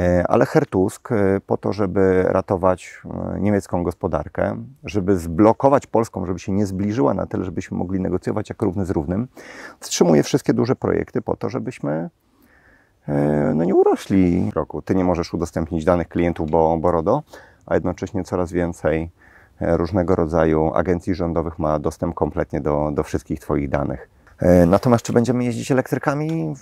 E, ale Hertusk e, po to, żeby ratować e, niemiecką gospodarkę, żeby zblokować Polską, żeby się nie zbliżyła na tyle, żebyśmy mogli negocjować jak równy z równym, wstrzymuje wszystkie duże projekty po to, żebyśmy no nie urośli roku. Ty nie możesz udostępnić danych klientów, bo, bo RODO, a jednocześnie coraz więcej różnego rodzaju agencji rządowych ma dostęp kompletnie do, do wszystkich Twoich danych. E, natomiast czy będziemy jeździć elektrykami?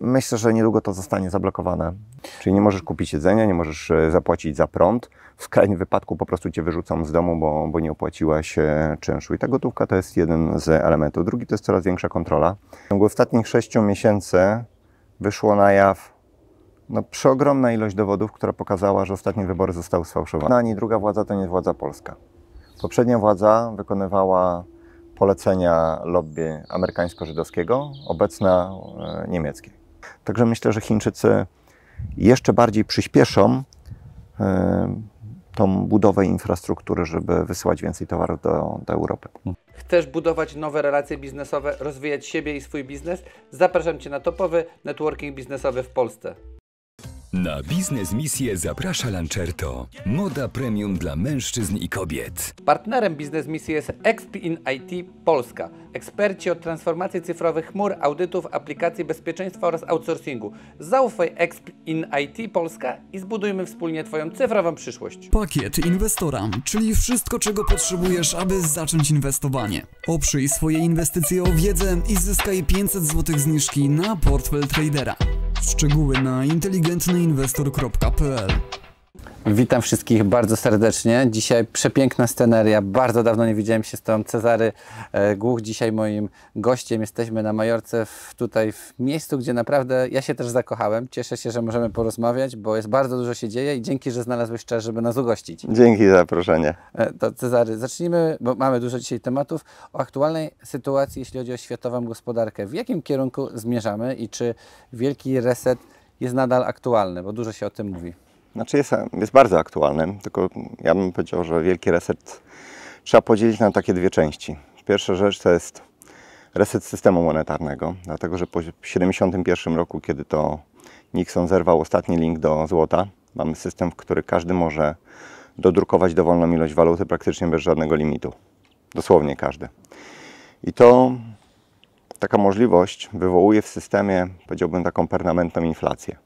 Myślę, że niedługo to zostanie zablokowane. Czyli nie możesz kupić jedzenia, nie możesz e, zapłacić za prąd. W skrajnym wypadku po prostu cię wyrzucą z domu, bo, bo nie opłaciłaś e, czynszu. I ta gotówka to jest jeden z elementów. Drugi to jest coraz większa kontrola. W ciągu ostatnich sześciu miesięcy wyszło na jaw no, przeogromna ilość dowodów, która pokazała, że ostatnie wybory zostały sfałszowane. Ani druga władza to nie jest władza polska. Poprzednia władza wykonywała polecenia lobby amerykańsko-żydowskiego, obecna e, niemieckie. Także myślę, że Chińczycy jeszcze bardziej przyspieszą e, tą budowę infrastruktury, żeby wysyłać więcej towarów do, do Europy. Chcesz budować nowe relacje biznesowe, rozwijać siebie i swój biznes? Zapraszam Cię na topowy networking biznesowy w Polsce. Na biznes misję zaprasza Lancerto. Moda premium dla mężczyzn i kobiet. Partnerem biznes misji jest XP in IT Polska. Eksperci od transformacji cyfrowych chmur, audytów, aplikacji bezpieczeństwa oraz outsourcingu. Zaufaj XP in IT Polska i zbudujmy wspólnie Twoją cyfrową przyszłość. Pakiet inwestora, czyli wszystko czego potrzebujesz, aby zacząć inwestowanie. Oprzyj swoje inwestycje o wiedzę i zyskaj 500 zł zniżki na portfel tradera. Szczegóły na inteligentny Inwestor.pl. Witam wszystkich bardzo serdecznie. Dzisiaj przepiękna sceneria. Bardzo dawno nie widziałem się z Tobą. Cezary e, Głuch dzisiaj moim gościem. Jesteśmy na Majorce, w, tutaj w miejscu, gdzie naprawdę ja się też zakochałem. Cieszę się, że możemy porozmawiać, bo jest bardzo dużo się dzieje i dzięki, że znalazłeś czas, żeby nas ugościć. Dzięki za zaproszenie. E, to Cezary, zacznijmy, bo mamy dużo dzisiaj tematów, o aktualnej sytuacji, jeśli chodzi o światową gospodarkę. W jakim kierunku zmierzamy i czy wielki reset jest nadal aktualny, bo dużo się o tym mówi. Znaczy jest, jest bardzo aktualny, tylko ja bym powiedział, że wielki reset trzeba podzielić na takie dwie części. Pierwsza rzecz to jest reset systemu monetarnego, dlatego że po 1971 roku, kiedy to Nixon zerwał ostatni link do złota, mamy system, w który każdy może dodrukować dowolną ilość waluty praktycznie bez żadnego limitu. Dosłownie każdy. I to Taka możliwość wywołuje w systemie, powiedziałbym, taką permanentną inflację,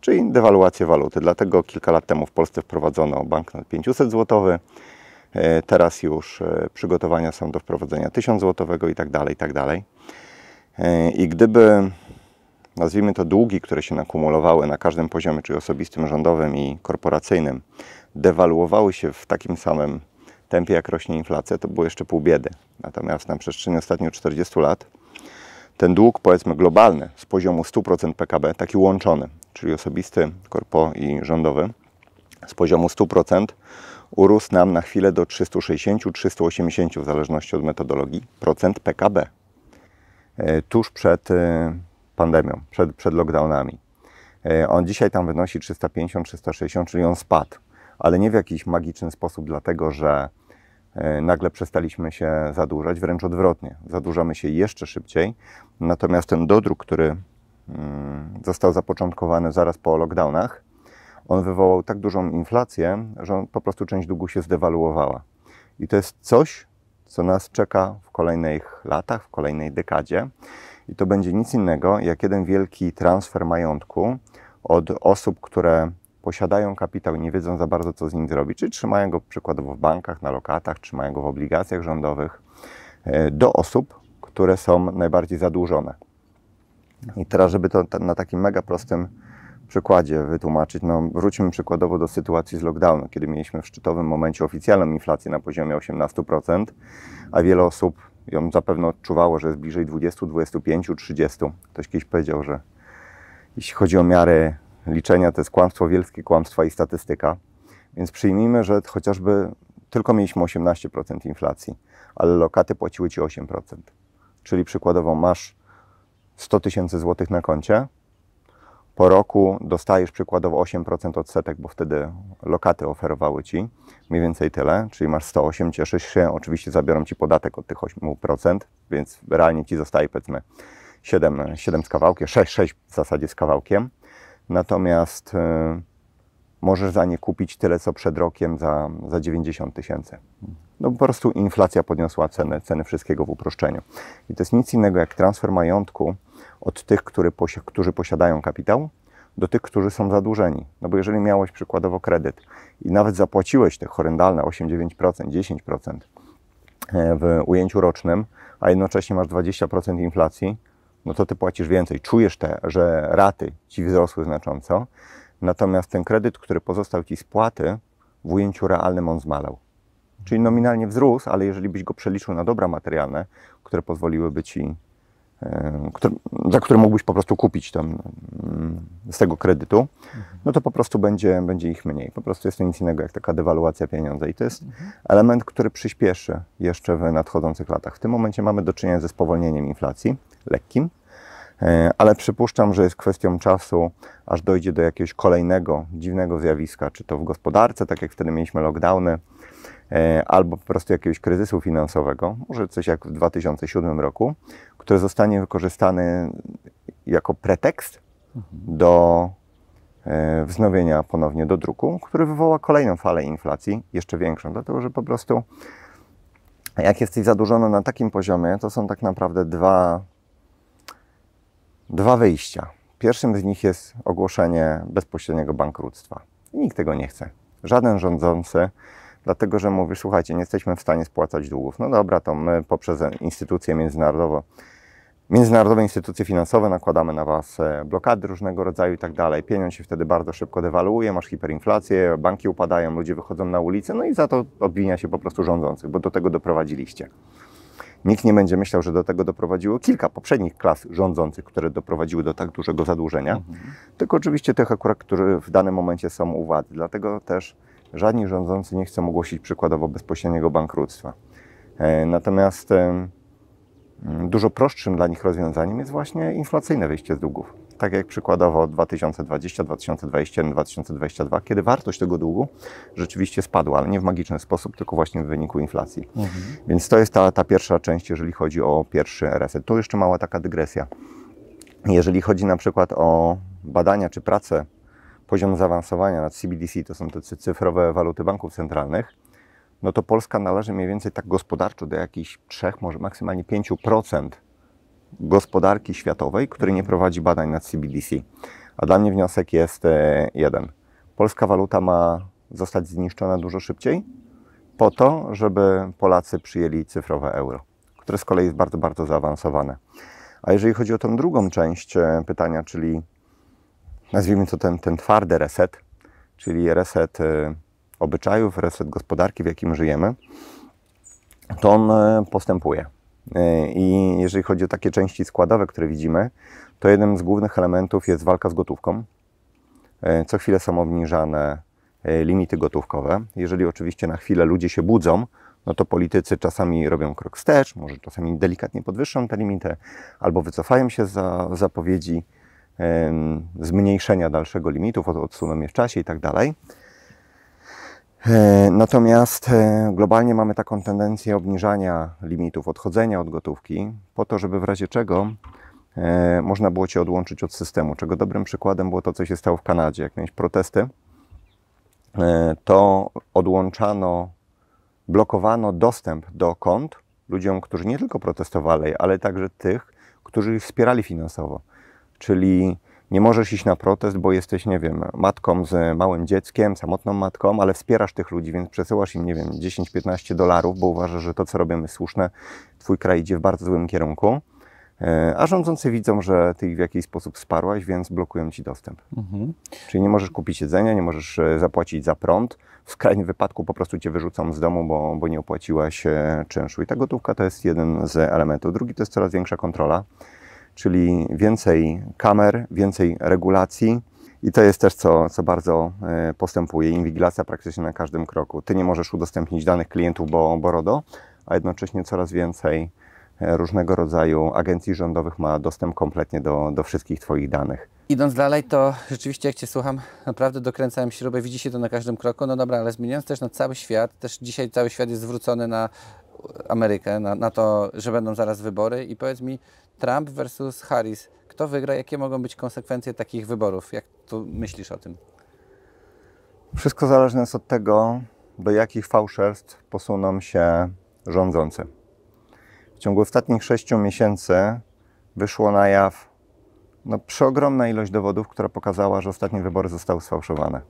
czyli dewaluację waluty. Dlatego kilka lat temu w Polsce wprowadzono banknot 500 zł, e, teraz już e, przygotowania są do wprowadzenia 1000 zł i tak dalej, i tak dalej. E, I gdyby, nazwijmy to długi, które się nakumulowały na każdym poziomie, czyli osobistym, rządowym i korporacyjnym, dewaluowały się w takim samym tempie, jak rośnie inflacja, to było jeszcze pół biedy. Natomiast na przestrzeni ostatnich 40 lat ten dług, powiedzmy globalny, z poziomu 100% PKB, taki łączony, czyli osobisty, korpo i rządowy, z poziomu 100% urósł nam na chwilę do 360-380, w zależności od metodologii, procent PKB. E, tuż przed e, pandemią, przed, przed lockdownami. E, on dzisiaj tam wynosi 350-360, czyli on spadł, ale nie w jakiś magiczny sposób, dlatego że E, nagle przestaliśmy się zadłużać, wręcz odwrotnie, zadłużamy się jeszcze szybciej. Natomiast ten dodruk, który mm, został zapoczątkowany zaraz po lockdownach, on wywołał tak dużą inflację, że po prostu część długu się zdewaluowała. I to jest coś, co nas czeka w kolejnych latach, w kolejnej dekadzie. I to będzie nic innego jak jeden wielki transfer majątku od osób, które posiadają kapitał i nie wiedzą za bardzo, co z nim zrobić, czy trzymają go przykładowo w bankach, na lokatach, trzymają go w obligacjach rządowych, e, do osób, które są najbardziej zadłużone. I teraz, żeby to na takim mega prostym przykładzie wytłumaczyć, no wróćmy przykładowo do sytuacji z lockdownu, kiedy mieliśmy w szczytowym momencie oficjalną inflację na poziomie 18%, a wiele osób ją zapewne odczuwało, że jest bliżej 20, 25, 30. Ktoś kiedyś powiedział, że jeśli chodzi o miary liczenia to jest kłamstwo, wielkie kłamstwa i statystyka. Więc przyjmijmy, że chociażby tylko mieliśmy 18% inflacji, ale lokaty płaciły ci 8%. Czyli przykładowo masz 100 tysięcy złotych na koncie, po roku dostajesz przykładowo 8% odsetek, bo wtedy lokaty oferowały ci mniej więcej tyle, czyli masz 108, cieszysz się, oczywiście zabiorą ci podatek od tych 8%, więc realnie ci zostaje powiedzmy 7, 7 z kawałkiem, 6, 6 w zasadzie z kawałkiem natomiast y, możesz za nie kupić tyle, co przed rokiem za, za 90 tysięcy. No po prostu inflacja podniosła ceny ceny wszystkiego w uproszczeniu. I to jest nic innego jak transfer majątku od tych, który, którzy posiadają kapitał, do tych, którzy są zadłużeni. No bo jeżeli miałeś przykładowo kredyt i nawet zapłaciłeś te horrendalne 8-9%, 10% e, w ujęciu rocznym, a jednocześnie masz 20% inflacji, no to ty płacisz więcej. Czujesz te, że raty ci wzrosły znacząco, natomiast ten kredyt, który pozostał ci spłaty, w ujęciu realnym on zmalał. Czyli nominalnie wzrósł, ale jeżeli byś go przeliczył na dobra materialne, które pozwoliłyby ci, za które mógłbyś po prostu kupić tam mm, z tego kredytu, no to po prostu będzie, będzie ich mniej. Po prostu jest to nic innego jak taka dewaluacja pieniądza. I to jest element, który przyspieszy jeszcze w nadchodzących latach. W tym momencie mamy do czynienia ze spowolnieniem inflacji lekkim, e, ale przypuszczam, że jest kwestią czasu, aż dojdzie do jakiegoś kolejnego dziwnego zjawiska, czy to w gospodarce, tak jak wtedy mieliśmy lockdowny, e, albo po prostu jakiegoś kryzysu finansowego, może coś jak w 2007 roku, które zostanie wykorzystany jako pretekst do e, wznowienia ponownie do druku, który wywoła kolejną falę inflacji, jeszcze większą, dlatego że po prostu jak jesteś zadłużony na takim poziomie, to są tak naprawdę dwa dwa wyjścia. Pierwszym z nich jest ogłoszenie bezpośredniego bankructwa. nikt tego nie chce. Żaden rządzący, dlatego że mówi, słuchajcie, nie jesteśmy w stanie spłacać długów. No dobra, to my poprzez instytucje międzynarodowe, międzynarodowe instytucje finansowe nakładamy na was e, blokady różnego rodzaju i tak dalej. Pieniądz się wtedy bardzo szybko dewaluuje, masz hiperinflację, banki upadają, ludzie wychodzą na ulicę, no i za to obwinia się po prostu rządzących, bo do tego doprowadziliście. Nikt nie będzie myślał, że do tego doprowadziło kilka poprzednich klas rządzących, które doprowadziły do tak dużego zadłużenia, mhm. tylko oczywiście tych akurat, które w danym momencie są u władzy. Dlatego też żadni rządzący nie chcą ogłosić przykładowo bezpośredniego bankructwa. E, natomiast dużo prostszym dla nich rozwiązaniem jest właśnie inflacyjne wyjście z długów tak jak przykładowo 2020, 2021, 2022, kiedy wartość tego długu rzeczywiście spadła, ale nie w magiczny sposób, tylko właśnie w wyniku inflacji. Mhm. Więc to jest ta, ta pierwsza część, jeżeli chodzi o pierwszy reset. Tu jeszcze mała taka dygresja. Jeżeli chodzi na przykład o badania czy pracę, poziom zaawansowania nad CBDC, to są te cyfrowe waluty banków centralnych, no to Polska należy mniej więcej tak gospodarczo do jakichś 3, może maksymalnie 5% gospodarki światowej, który nie prowadzi badań nad CBDC. A dla mnie wniosek jest e, jeden. Polska waluta ma zostać zniszczona dużo szybciej, po to, żeby Polacy przyjęli cyfrowe euro, które z kolei jest bardzo, bardzo zaawansowane. A jeżeli chodzi o tą drugą część e, pytania, czyli nazwijmy to ten, ten twardy reset, czyli reset e, obyczajów, reset gospodarki, w jakim żyjemy, to on postępuje. E, I jeżeli chodzi o takie części składowe, które widzimy, to jednym z głównych elementów jest walka z gotówką. E, co chwilę są obniżane e, limity gotówkowe. Jeżeli oczywiście na chwilę ludzie się budzą, no to politycy czasami robią krok wstecz, może czasami delikatnie podwyższą te limity, albo wycofają się z zapowiedzi zmniejszenia dalszego limitów, odsuną je w czasie i tak dalej. E, natomiast e, globalnie mamy taką tendencję obniżania limitów odchodzenia od gotówki, po to, żeby w razie czego e, można było cię odłączyć od systemu. Czego dobrym przykładem było to, co się stało w Kanadzie. Jak miałeś protesty, to odłączano, blokowano dostęp do kont ludziom, którzy nie tylko protestowali, ale także tych, którzy ich wspierali finansowo. Czyli nie możesz iść na protest, bo jesteś, nie wiem, matką z małym dzieckiem, samotną matką, ale wspierasz tych ludzi, więc przesyłasz im, nie wiem, 10-15 dolarów, bo uważasz, że to, co robimy, jest słuszne, twój kraj idzie w bardzo złym kierunku. E, a rządzący widzą, że ty w jakiś sposób sparłaś, więc blokują ci dostęp. Mhm. Czyli nie możesz kupić jedzenia, nie możesz e, zapłacić za prąd. W skrajnym wypadku po prostu cię wyrzucą z domu, bo, bo nie opłaciłaś e, czynszu. I ta gotówka to jest jeden z elementów. Drugi to jest coraz większa kontrola czyli więcej kamer, więcej regulacji. I to jest też, co, co bardzo e, postępuje. Inwigilacja praktycznie na każdym kroku. Ty nie możesz udostępnić danych klientów, bo, bo RODO, a jednocześnie coraz więcej e, różnego rodzaju agencji rządowych ma dostęp kompletnie do, do wszystkich Twoich danych. Idąc dalej, to rzeczywiście jak Cię słucham, naprawdę dokręcałem śrubę, widzicie to na każdym kroku. No dobra, ale zmieniając też na cały świat, też dzisiaj cały świat jest zwrócony na Amerykę, na, na to, że będą zaraz wybory i powiedz mi, Trump versus Harris. Kto wygra? Jakie mogą być konsekwencje takich wyborów? Jak tu myślisz o tym? Wszystko zależne jest od tego, do jakich fałszerstw posuną się rządzący. W ciągu ostatnich sześciu miesięcy wyszło na jaw no, przeogromna ilość dowodów, która pokazała, że ostatnie wybory zostały sfałszowane.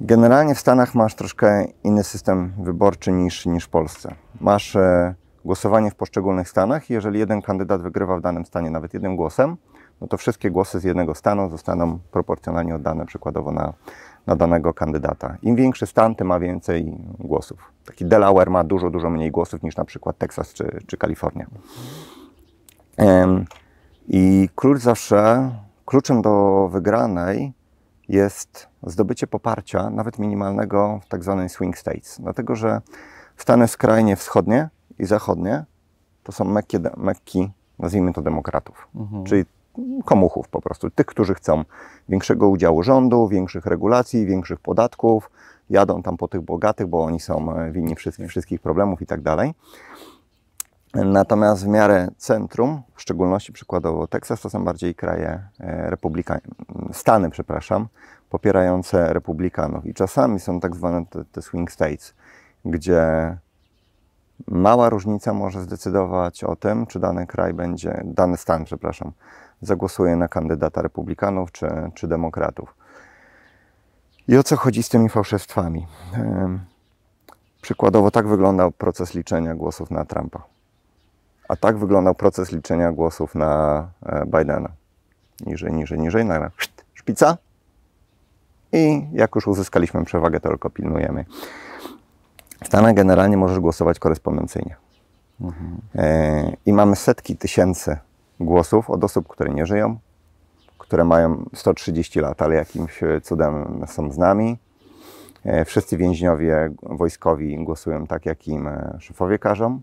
Generalnie w Stanach masz troszkę inny system wyborczy niż, niż w Polsce. Masz e, głosowanie w poszczególnych stanach i jeżeli jeden kandydat wygrywa w danym stanie nawet jednym głosem, no to wszystkie głosy z jednego stanu zostaną proporcjonalnie oddane przykładowo na, na danego kandydata. Im większy stan, tym ma więcej głosów. Taki Delaware ma dużo, dużo mniej głosów niż na przykład Teksas czy, czy Kalifornia. I klucz zawsze, kluczem do wygranej jest zdobycie poparcia, nawet minimalnego w tak zwanym swing states. Dlatego, że Stany skrajnie wschodnie i zachodnie to są mekki, mekki nazwijmy to demokratów, mhm. czyli komuchów po prostu, tych, którzy chcą większego udziału rządu, większych regulacji, większych podatków, jadą tam po tych bogatych, bo oni są e, winni wszystkich, tak. wszystkich problemów i tak dalej. Natomiast w miarę centrum, w szczególności przykładowo Teksas, to są bardziej kraje e, republika, Stany, przepraszam, popierające republikanów. I czasami są tak zwane te, te swing states, gdzie Mała różnica może zdecydować o tym, czy dany kraj będzie, dany stan, przepraszam, zagłosuje na kandydata republikanów czy, czy demokratów. I o co chodzi z tymi fałszewstwami? Przykładowo tak wyglądał proces liczenia głosów na Trumpa. A tak wyglądał proces liczenia głosów na e, Bidena. Niżej, niżej, niżej, nagle szpica. I jak już uzyskaliśmy przewagę, to tylko pilnujemy. W Stanach generalnie możesz głosować korespondencyjnie. Mhm. E, I mamy setki tysięcy głosów od osób, które nie żyją, które mają 130 lat, ale jakimś cudem są z nami. E, wszyscy więźniowie wojskowi głosują tak, jak im e, szefowie każą.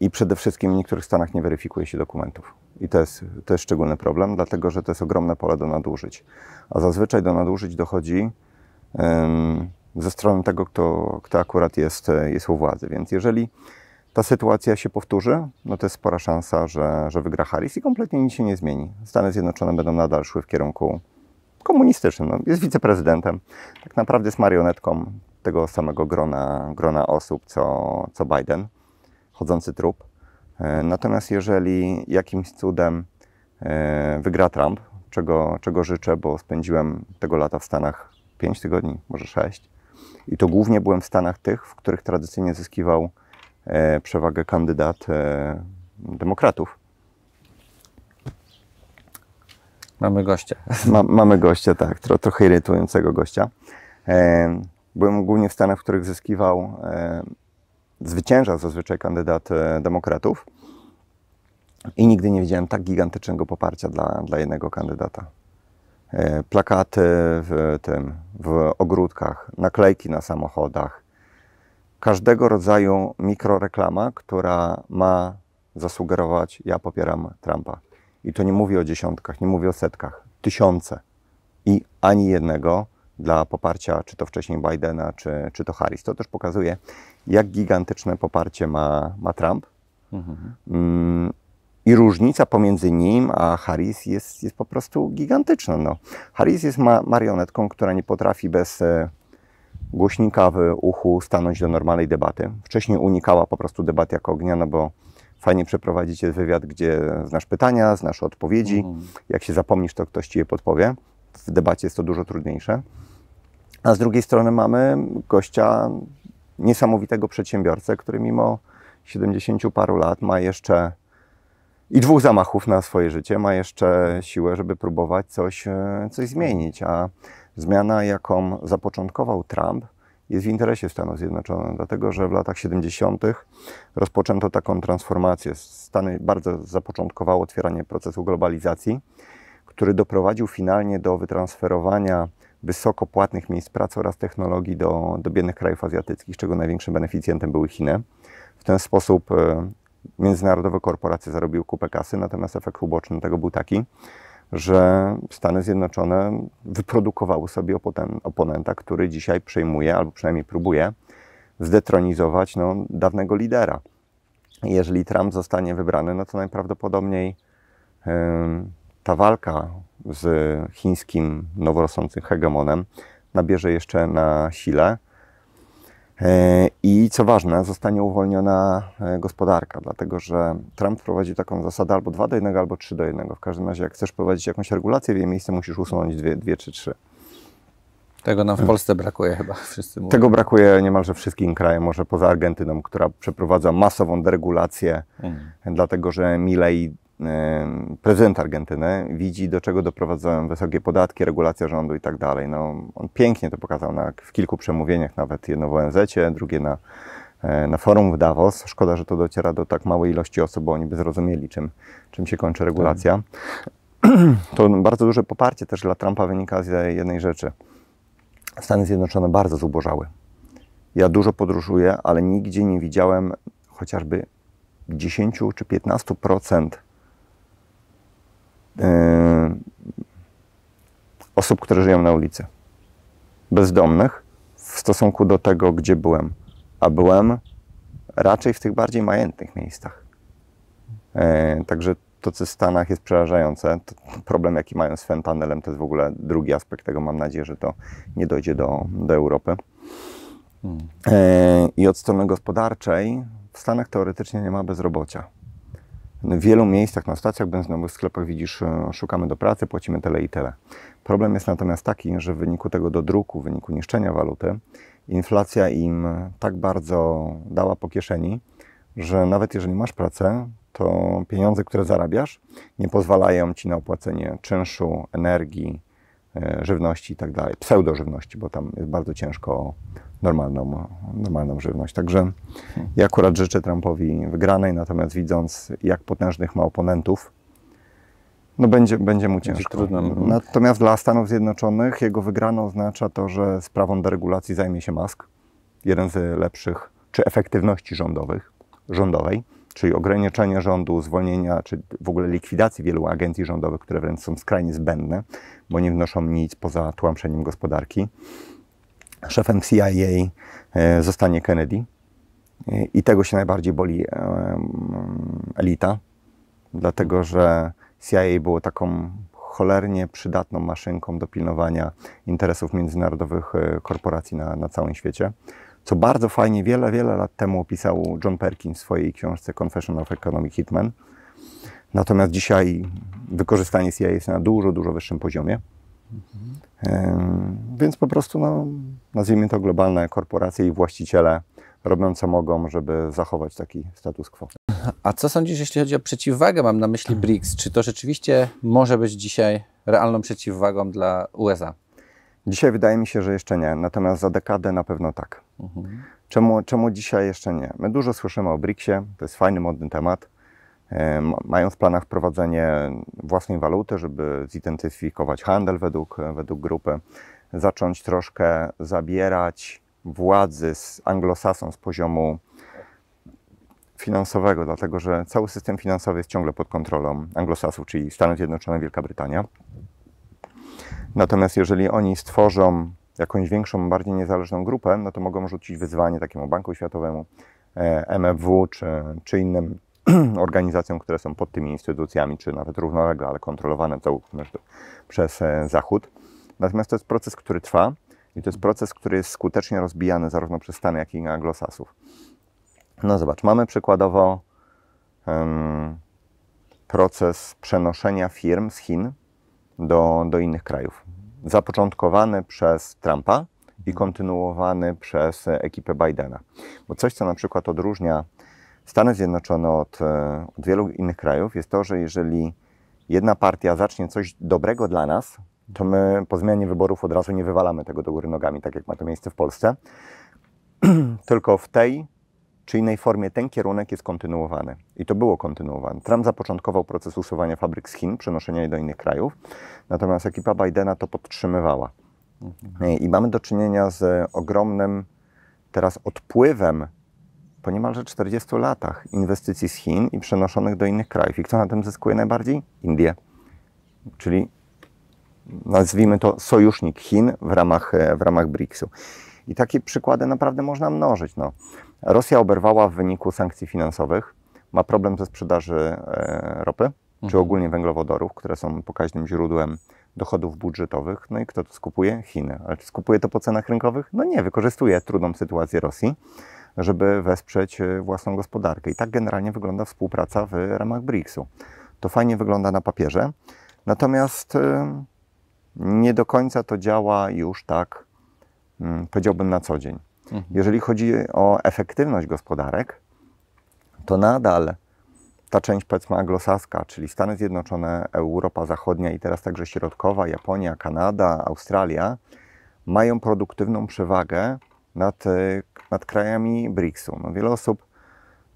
I przede wszystkim w niektórych stanach nie weryfikuje się dokumentów. I to jest, to jest szczególny problem, dlatego że to jest ogromne pole do nadużyć. A zazwyczaj do nadużyć dochodzi ze strony tego, kto, kto akurat jest, jest u władzy. Więc jeżeli ta sytuacja się powtórzy, no to jest spora szansa, że, że wygra Harris i kompletnie nic się nie zmieni. Stany Zjednoczone będą nadal szły w kierunku komunistycznym. No, jest wiceprezydentem, tak naprawdę jest marionetką tego samego grona, grona osób, co, co Biden, chodzący trup. E, natomiast jeżeli jakimś cudem e, wygra Trump, czego, czego życzę, bo spędziłem tego lata w Stanach 5 tygodni, może 6, i to głównie byłem w stanach tych, w których tradycyjnie zyskiwał e, przewagę kandydat e, demokratów. Mamy gościa. Ma, mamy gościa, tak, tro, trochę irytującego gościa. E, byłem głównie w stanach, w których zyskiwał, e, zwyciężał zazwyczaj kandydat e, demokratów. I nigdy nie widziałem tak gigantycznego poparcia dla, dla jednego kandydata. E, plakaty w tym, w ogródkach, naklejki na samochodach, każdego rodzaju mikroreklama, która ma zasugerować, ja popieram Trumpa. I to nie mówię o dziesiątkach, nie mówię o setkach, tysiące. I ani jednego dla poparcia, czy to wcześniej Bidena, czy, czy to Harris. To też pokazuje, jak gigantyczne poparcie ma, ma Trump. Mhm. Mm, i różnica pomiędzy nim a Harris jest, jest po prostu gigantyczna. No. Harris jest ma marionetką, która nie potrafi bez e, głośnika w uchu stanąć do normalnej debaty. Wcześniej unikała po prostu debat jak ognia, no bo fajnie przeprowadzić wywiad, gdzie znasz pytania, znasz odpowiedzi. Mhm. Jak się zapomnisz, to ktoś ci je podpowie. W debacie jest to dużo trudniejsze. A z drugiej strony mamy gościa niesamowitego przedsiębiorcę, który mimo 70 paru lat ma jeszcze i dwóch zamachów na swoje życie ma jeszcze siłę, żeby próbować coś, e, coś zmienić. A zmiana, jaką zapoczątkował Trump, jest w interesie Stanów Zjednoczonych, dlatego że w latach 70. rozpoczęto taką transformację. Stany bardzo zapoczątkowało otwieranie procesu globalizacji, który doprowadził finalnie do wytransferowania wysoko płatnych miejsc pracy oraz technologii do, do biednych krajów azjatyckich, czego największym beneficjentem były Chiny. W ten sposób e, międzynarodowe korporacje zarobiły kupę kasy, natomiast efekt uboczny tego był taki, że Stany Zjednoczone wyprodukowały sobie oponenta, który dzisiaj przejmuje, albo przynajmniej próbuje zdetronizować no, dawnego lidera. Jeżeli Trump zostanie wybrany, no to najprawdopodobniej yy, ta walka z chińskim noworosnącym hegemonem nabierze jeszcze na sile E, I co ważne, zostanie uwolniona e, gospodarka, dlatego że Trump wprowadził taką zasadę albo 2 do 1, albo 3 do 1. W każdym razie, jak chcesz prowadzić jakąś regulację w jej miejsce, musisz usunąć dwie, dwie czy trzy. Tego nam w Polsce brakuje chyba, wszyscy mówią. Tego brakuje niemalże wszystkim krajom, może poza Argentyną, która przeprowadza masową deregulację, mhm. dlatego że Milei prezydent Argentyny widzi, do czego doprowadzają wysokie podatki, regulacja rządu i tak dalej. No, on pięknie to pokazał na, w kilku przemówieniach, nawet jedno w ONZ-cie, drugie na, e, na forum w Davos. Szkoda, że to dociera do tak małej ilości osób, bo oni by zrozumieli, czym, czym się kończy regulacja. Tak. To bardzo duże poparcie też dla Trumpa wynika z jednej rzeczy. Stany Zjednoczone bardzo zubożały. Ja dużo podróżuję, ale nigdzie nie widziałem chociażby 10 czy 15% E, osób, które żyją na ulicy. Bezdomnych w stosunku do tego, gdzie byłem. A byłem raczej w tych bardziej majętnych miejscach. E, także to, co w Stanach jest przerażające, problem, jaki mają z fentanylem, to jest w ogóle drugi aspekt tego. Mam nadzieję, że to nie dojdzie do, do Europy. Hmm. E, I od strony gospodarczej w Stanach teoretycznie nie ma bezrobocia w wielu miejscach na stacjach benzynowych, sklepach widzisz, e, szukamy do pracy, płacimy tyle i tyle. Problem jest natomiast taki, że w wyniku tego do druku, w wyniku niszczenia waluty, inflacja im tak bardzo dała po kieszeni, że nawet jeżeli masz pracę, to pieniądze, które zarabiasz, nie pozwalają ci na opłacenie czynszu, energii, e, żywności itd. Tak pseudożywności, bo tam jest bardzo ciężko normalną, normalną żywność. Także ja akurat życzę Trumpowi wygranej, natomiast widząc, jak potężnych ma oponentów, no będzie, będzie mu ciężko. Będzie mhm. Natomiast dla Stanów Zjednoczonych jego wygrana oznacza to, że sprawą deregulacji zajmie się Musk, jeden z lepszych, czy efektywności rządowych, rządowej, czyli ograniczenie rządu, zwolnienia, czy w ogóle likwidacji wielu agencji rządowych, które wręcz są skrajnie zbędne, bo nie wnoszą nic poza tłamszeniem gospodarki szefem CIA e, zostanie Kennedy. E, I tego się najbardziej boli e, elita, dlatego że CIA było taką cholernie przydatną maszynką do pilnowania interesów międzynarodowych korporacji na, na całym świecie. Co bardzo fajnie wiele, wiele lat temu opisał John Perkins w swojej książce Confession of Economic Hitman. Natomiast dzisiaj wykorzystanie CIA jest na dużo, dużo wyższym poziomie. Mhm. Więc po prostu, no, nazwijmy to globalne korporacje i właściciele robią co mogą, żeby zachować taki status quo. A co sądzisz, jeśli chodzi o przeciwwagę? Mam na myśli BRICS. Czy to rzeczywiście może być dzisiaj realną przeciwwagą dla USA? Dzisiaj wydaje mi się, że jeszcze nie, natomiast za dekadę na pewno tak. Mhm. Czemu, czemu dzisiaj jeszcze nie? My dużo słyszymy o BRICSie, to jest fajny, modny temat. Mają w planach wprowadzenie własnej waluty, żeby zidentyfikować handel według, według grupy, zacząć troszkę zabierać władzy z anglosasą z poziomu finansowego, dlatego że cały system finansowy jest ciągle pod kontrolą anglosasów, czyli Stanów Zjednoczonych, Wielka Brytania. Natomiast jeżeli oni stworzą jakąś większą, bardziej niezależną grupę, no to mogą rzucić wyzwanie takiemu Banku Światowemu, e, MFW czy, czy innym organizacjom, które są pod tymi instytucjami, czy nawet równolegle, ale kontrolowane przez e, Zachód. Natomiast to jest proces, który trwa i to jest proces, który jest skutecznie rozbijany zarówno przez Stany, jak i anglosasów. No zobacz, mamy przykładowo um, proces przenoszenia firm z Chin do, do innych krajów. Zapoczątkowany przez Trumpa i kontynuowany przez e, ekipę Bidena. Bo coś, co na przykład odróżnia Stanów Zjednoczonych od, e, od wielu innych krajów jest to, że jeżeli jedna partia zacznie coś dobrego dla nas, to my po zmianie wyborów od razu nie wywalamy tego do góry nogami, tak jak ma to miejsce w Polsce. Tylko w tej czy innej formie ten kierunek jest kontynuowany. I to było kontynuowane. Trump zapoczątkował proces usuwania fabryk z Chin, przenoszenia je do innych krajów, natomiast ekipa Bidena to podtrzymywała. Mhm. I mamy do czynienia z ogromnym teraz odpływem po niemalże 40 latach inwestycji z Chin i przenoszonych do innych krajów. I kto na tym zyskuje najbardziej? Indie. Czyli nazwijmy to sojusznik Chin w ramach, w ramach BRICS-u. I takie przykłady naprawdę można mnożyć. No. Rosja oberwała w wyniku sankcji finansowych, ma problem ze sprzedaży e, ropy, mhm. czy ogólnie węglowodorów, które są pokaźnym źródłem dochodów budżetowych. No i kto to skupuje? Chiny. Ale czy skupuje to po cenach rynkowych? No nie, wykorzystuje trudną sytuację Rosji żeby wesprzeć e, własną gospodarkę. I tak generalnie wygląda współpraca w ramach BRICS-u. To fajnie wygląda na papierze, natomiast e, nie do końca to działa już tak, mm, powiedziałbym, na co dzień. Mhm. Jeżeli chodzi o efektywność gospodarek, to nadal ta część powiedzmy anglosaska, czyli Stany Zjednoczone, Europa Zachodnia i teraz także Środkowa, Japonia, Kanada, Australia, mają produktywną przewagę nad, e, nad krajami BRICS-u. No, wiele osób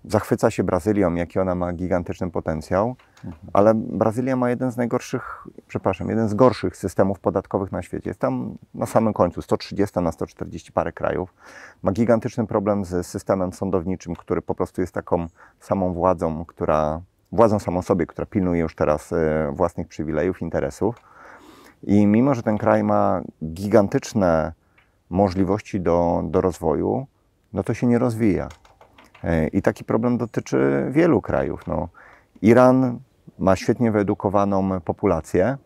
zachwyca się Brazylią, jaki ona ma gigantyczny potencjał, mhm. ale Brazylia ma jeden z najgorszych, przepraszam, jeden z gorszych systemów podatkowych na świecie. Jest tam na samym końcu, 130 na 140 parę krajów. Ma gigantyczny problem z systemem sądowniczym, który po prostu jest taką samą władzą, która, władzą samą sobie, która pilnuje już teraz e, własnych przywilejów, interesów. I mimo, że ten kraj ma gigantyczne możliwości do, do rozwoju, no to się nie rozwija. E, I taki problem dotyczy wielu krajów. No, Iran ma świetnie wyedukowaną populację,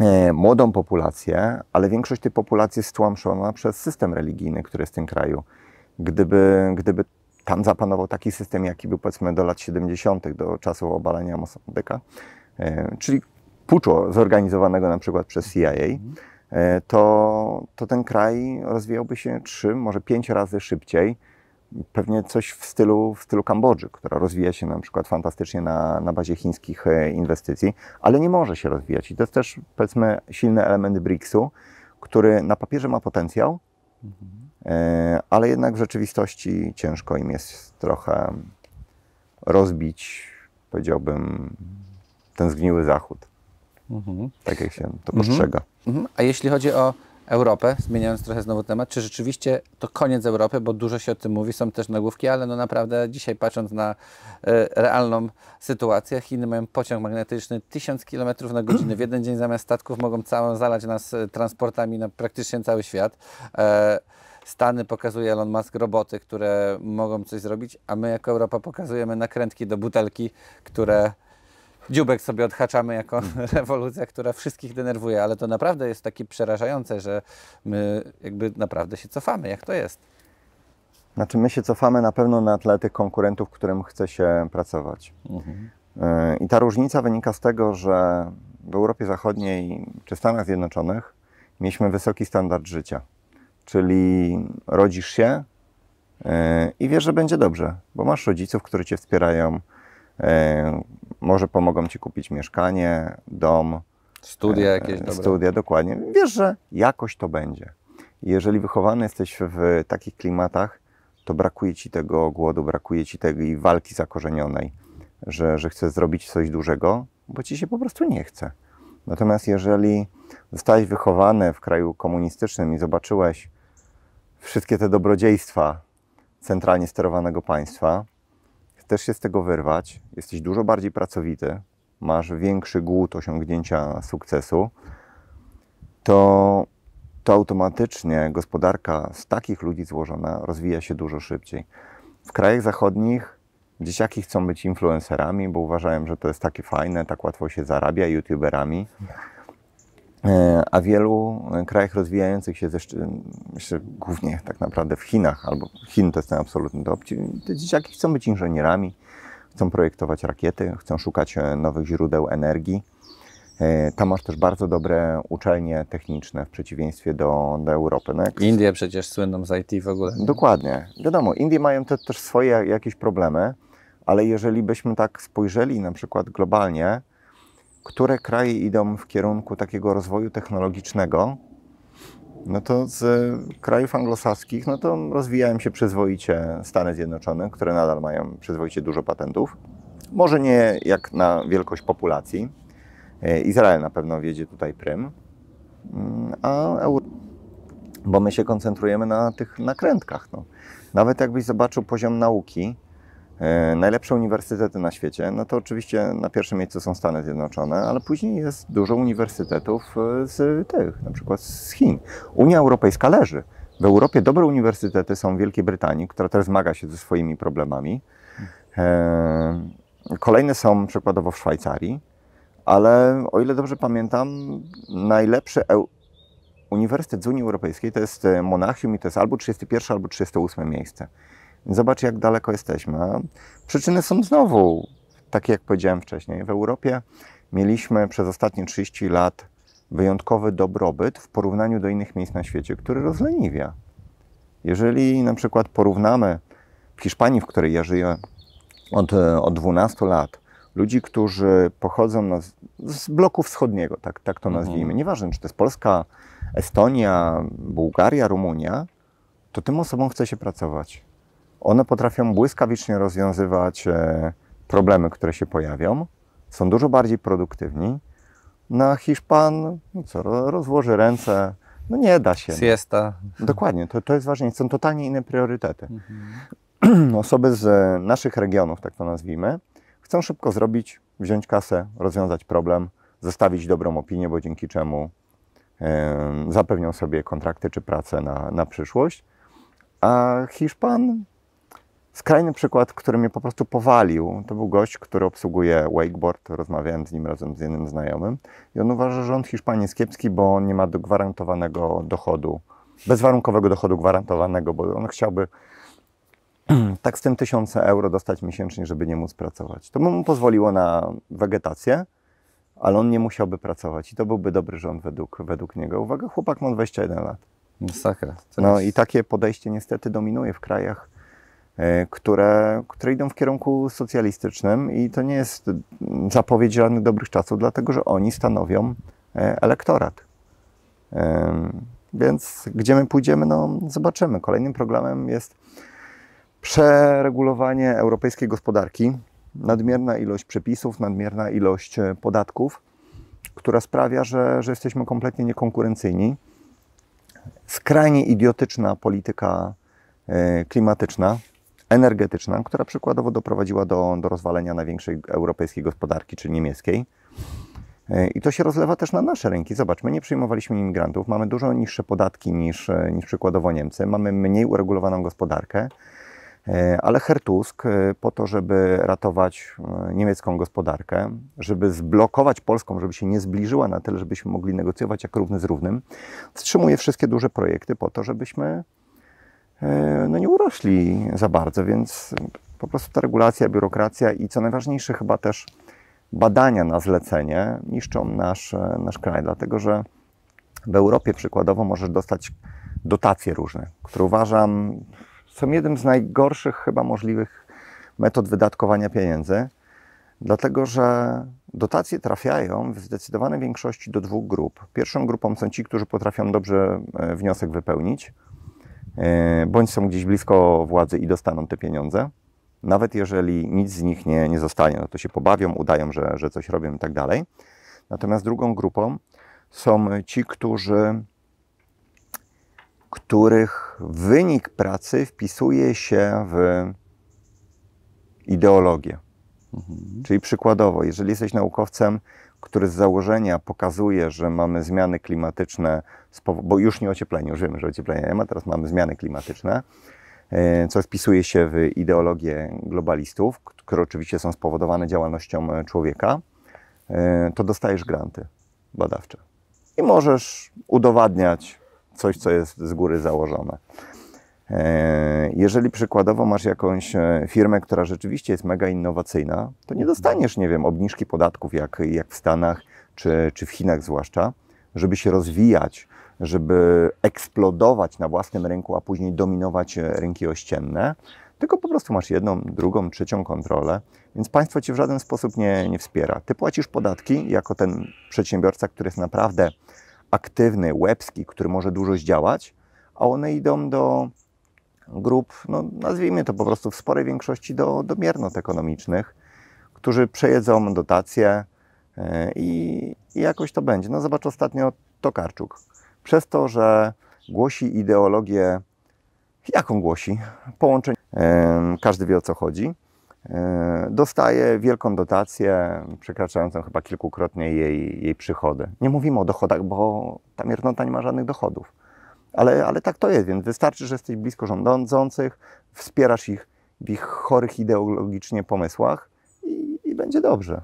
e, młodą populację, ale większość tej populacji jest stłamszona przez system religijny, który jest w tym kraju. Gdyby, gdyby tam zapanował taki system, jaki był powiedzmy do lat 70., do czasu obalenia Mossadeqa, e, czyli puczo zorganizowanego na przykład przez CIA, mhm. E, to, to ten kraj rozwijałby się trzy, może pięć razy szybciej. Pewnie coś w stylu, w stylu Kambodży, która rozwija się na przykład fantastycznie na, na bazie chińskich e, inwestycji, ale nie może się rozwijać. I to jest też, powiedzmy, silny element BRICS-u, który na papierze ma potencjał, mhm. E, ale jednak w rzeczywistości ciężko im jest trochę rozbić, powiedziałbym, ten zgniły zachód. Mhm. Tak jak się to postrzega. Mhm. Mhm. A jeśli chodzi o Europę, zmieniając trochę znowu temat, czy rzeczywiście to koniec Europy, bo dużo się o tym mówi, są też nagłówki, ale no naprawdę dzisiaj patrząc na e, realną sytuację, Chiny mają pociąg magnetyczny 1000 km na godzinę. W jeden dzień zamiast statków mogą całą zalać nas e, transportami na praktycznie cały świat. E, Stany pokazuje Elon Musk roboty, które mogą coś zrobić, a my jako Europa pokazujemy nakrętki do butelki, które dziubek sobie odhaczamy jako rewolucja, która wszystkich denerwuje, ale to naprawdę jest takie przerażające, że my jakby naprawdę się cofamy, jak to jest. Znaczy my się cofamy na pewno na tle tych konkurentów, którym chce się pracować. Mhm. E, I ta różnica wynika z tego, że w Europie Zachodniej czy Stanach Zjednoczonych mieliśmy wysoki standard życia. Czyli rodzisz się e, i wiesz, że będzie dobrze, bo masz rodziców, którzy cię wspierają, e, może pomogą ci kupić mieszkanie, dom. Studia e, jakieś. Dobre. Studia, dokładnie. Wiesz, że jakoś to będzie. Jeżeli wychowany jesteś w takich klimatach, to brakuje ci tego głodu, brakuje ci tej walki zakorzenionej, że, że chcesz zrobić coś dużego, bo ci się po prostu nie chce. Natomiast jeżeli zostałeś wychowany w kraju komunistycznym i zobaczyłeś wszystkie te dobrodziejstwa centralnie sterowanego państwa, Chcesz się z tego wyrwać, jesteś dużo bardziej pracowity, masz większy głód osiągnięcia sukcesu, to, to automatycznie gospodarka z takich ludzi złożona rozwija się dużo szybciej. W krajach zachodnich dzieciaki chcą być influencerami, bo uważają, że to jest takie fajne, tak łatwo się zarabia, youtuberami. E, a wielu e, krajach rozwijających się, jeszcze, głównie tak naprawdę w Chinach, albo Chin to jest ten absolutny top, te dzieciaki chcą być inżynierami, chcą projektować rakiety, chcą szukać e, nowych źródeł energii. Tam masz też bardzo dobre uczelnie techniczne w przeciwieństwie do, do Europy. No jak... Indie przecież słyną z IT w ogóle. Nie? Dokładnie. Wiadomo, Indie mają te, też swoje jakieś problemy, ale jeżeli byśmy tak spojrzeli na przykład globalnie, które kraje idą w kierunku takiego rozwoju technologicznego, no to z krajów anglosaskich, no to rozwijają się przyzwoicie Stany Zjednoczone, które nadal mają przyzwoicie dużo patentów. Może nie jak na wielkość populacji. E, Izrael na pewno wiedzie tutaj prym, mm, a Europa, bo my się koncentrujemy na tych nakrętkach. No. Nawet jakbyś zobaczył poziom nauki, E, najlepsze uniwersytety na świecie, no to oczywiście na pierwszym miejscu są Stany Zjednoczone, ale później jest dużo uniwersytetów e, z tych, na przykład z Chin. Unia Europejska leży. W Europie dobre uniwersytety są w Wielkiej Brytanii, która też zmaga się ze swoimi problemami. E, kolejne są przykładowo w Szwajcarii, ale o ile dobrze pamiętam, najlepszy e uniwersytet z Unii Europejskiej to jest Monachium i to jest albo 31 albo 38 miejsce. Zobacz, jak daleko jesteśmy. Przyczyny są znowu, takie jak powiedziałem wcześniej, w Europie mieliśmy przez ostatnie 30 lat wyjątkowy dobrobyt w porównaniu do innych miejsc na świecie, który rozleniwia. Jeżeli na przykład porównamy w Hiszpanii, w której ja żyję od, e, od 12 lat, ludzi, którzy pochodzą na, z bloku wschodniego, tak, tak to mhm. nazwijmy, nieważne czy to jest Polska, Estonia, Bułgaria, Rumunia, to tym osobom chce się pracować. One potrafią błyskawicznie rozwiązywać e, problemy, które się pojawią, są dużo bardziej produktywni. Na Hiszpan, no co, rozłoży ręce, no nie da się. Siesta. Dokładnie, to, to jest ważne. Są totalnie inne priorytety. Mhm. Osoby z e, naszych regionów, tak to nazwijmy, chcą szybko zrobić, wziąć kasę, rozwiązać problem, zostawić dobrą opinię, bo dzięki czemu e, zapewnią sobie kontrakty czy pracę na, na przyszłość. A Hiszpan Skrajny przykład, który mnie po prostu powalił, to był gość, który obsługuje wakeboard. Rozmawiałem z nim razem z jednym znajomym i on uważa, że rząd Hiszpanii jest kiepski, bo on nie ma do gwarantowanego dochodu, bezwarunkowego dochodu gwarantowanego, bo on chciałby tak z tym tysiące euro dostać miesięcznie, żeby nie móc pracować. To by mu pozwoliło na wegetację, ale on nie musiałby pracować i to byłby dobry rząd według, według niego. Uwaga, chłopak ma 21 lat. Masakra. No i takie podejście niestety dominuje w krajach, E, które, które idą w kierunku socjalistycznym i to nie jest zapowiedź żadnych dobrych czasów, dlatego że oni stanowią e, elektorat. E, więc gdzie my pójdziemy, no zobaczymy. Kolejnym problemem jest przeregulowanie europejskiej gospodarki, nadmierna ilość przepisów, nadmierna ilość podatków, która sprawia, że, że jesteśmy kompletnie niekonkurencyjni. Skrajnie idiotyczna polityka klimatyczna, energetyczna, która przykładowo doprowadziła do, do rozwalenia największej europejskiej gospodarki, czy niemieckiej. E, I to się rozlewa też na nasze rynki. Zobacz, my nie przyjmowaliśmy imigrantów, mamy dużo niższe podatki niż, e, niż przykładowo Niemcy, mamy mniej uregulowaną gospodarkę, e, ale Hertusk po to, żeby ratować niemiecką gospodarkę, żeby zblokować Polską, żeby się nie zbliżyła na tyle, żebyśmy mogli negocjować jak równy z równym, wstrzymuje wszystkie duże projekty po to, żebyśmy E, no nie urośli za bardzo, więc po prostu ta regulacja, biurokracja i co najważniejsze chyba też badania na zlecenie niszczą nasz, e, nasz kraj, dlatego że w Europie przykładowo możesz dostać dotacje różne, które uważam są jednym z najgorszych chyba możliwych metod wydatkowania pieniędzy, dlatego że dotacje trafiają w zdecydowanej większości do dwóch grup. Pierwszą grupą są ci, którzy potrafią dobrze e, wniosek wypełnić, E, bądź są gdzieś blisko władzy i dostaną te pieniądze. Nawet jeżeli nic z nich nie, nie zostanie, no to się pobawią, udają, że, że coś robią i tak dalej. Natomiast drugą grupą są ci, którzy, których wynik pracy wpisuje się w ideologię. Mhm. Czyli przykładowo, jeżeli jesteś naukowcem, który z założenia pokazuje, że mamy zmiany klimatyczne, bo już nie ocieplenie, już wiemy, że ocieplenia nie ma, teraz mamy zmiany klimatyczne, e, co wpisuje się w ideologię globalistów, które oczywiście są spowodowane działalnością e, człowieka, e, to dostajesz granty badawcze. I możesz udowadniać coś, co jest z góry założone. E, jeżeli przykładowo masz jakąś e, firmę, która rzeczywiście jest mega innowacyjna, to nie dostaniesz, nie wiem, obniżki podatków jak, jak w Stanach czy, czy w Chinach zwłaszcza, żeby się rozwijać, żeby eksplodować na własnym rynku, a później dominować e, rynki ościenne, tylko po prostu masz jedną, drugą, trzecią kontrolę, więc państwo cię w żaden sposób nie, nie wspiera. Ty płacisz podatki jako ten przedsiębiorca, który jest naprawdę aktywny, łebski, który może dużo zdziałać, a one idą do grup, no nazwijmy to po prostu w sporej większości do, do miernot ekonomicznych, którzy przejedzą dotacje e, i, i jakoś to będzie. No zobacz ostatnio Tokarczuk. Przez to, że głosi ideologię, jaką głosi, połączeń, e, każdy wie o co chodzi, e, dostaje wielką dotację, przekraczającą chyba kilkukrotnie jej, jej przychody. Nie mówimy o dochodach, bo ta miernota nie ma żadnych dochodów ale, ale tak to jest, więc wystarczy, że jesteś blisko rządzących, wspierasz ich w ich chorych ideologicznie pomysłach i, i będzie dobrze.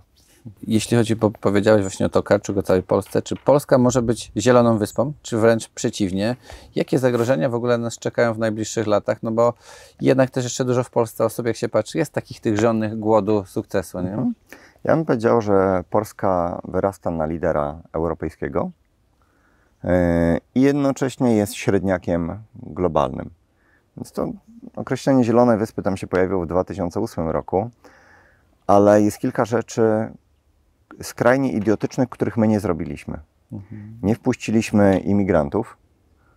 Jeśli chodzi, bo powiedziałeś właśnie o Tokarczu, o całej Polsce, czy Polska może być zieloną wyspą, czy wręcz przeciwnie? Jakie zagrożenia w ogóle nas czekają w najbliższych latach? No bo jednak też jeszcze dużo w Polsce osób, jak się patrzy, jest takich tych żonnych głodu sukcesu, nie? Mhm. Ja bym powiedział, że Polska wyrasta na lidera europejskiego E, i jednocześnie jest średniakiem globalnym. Więc to określenie Zielonej Wyspy tam się pojawiło w 2008 roku, ale jest kilka rzeczy skrajnie idiotycznych, których my nie zrobiliśmy. Mhm. Nie wpuściliśmy imigrantów.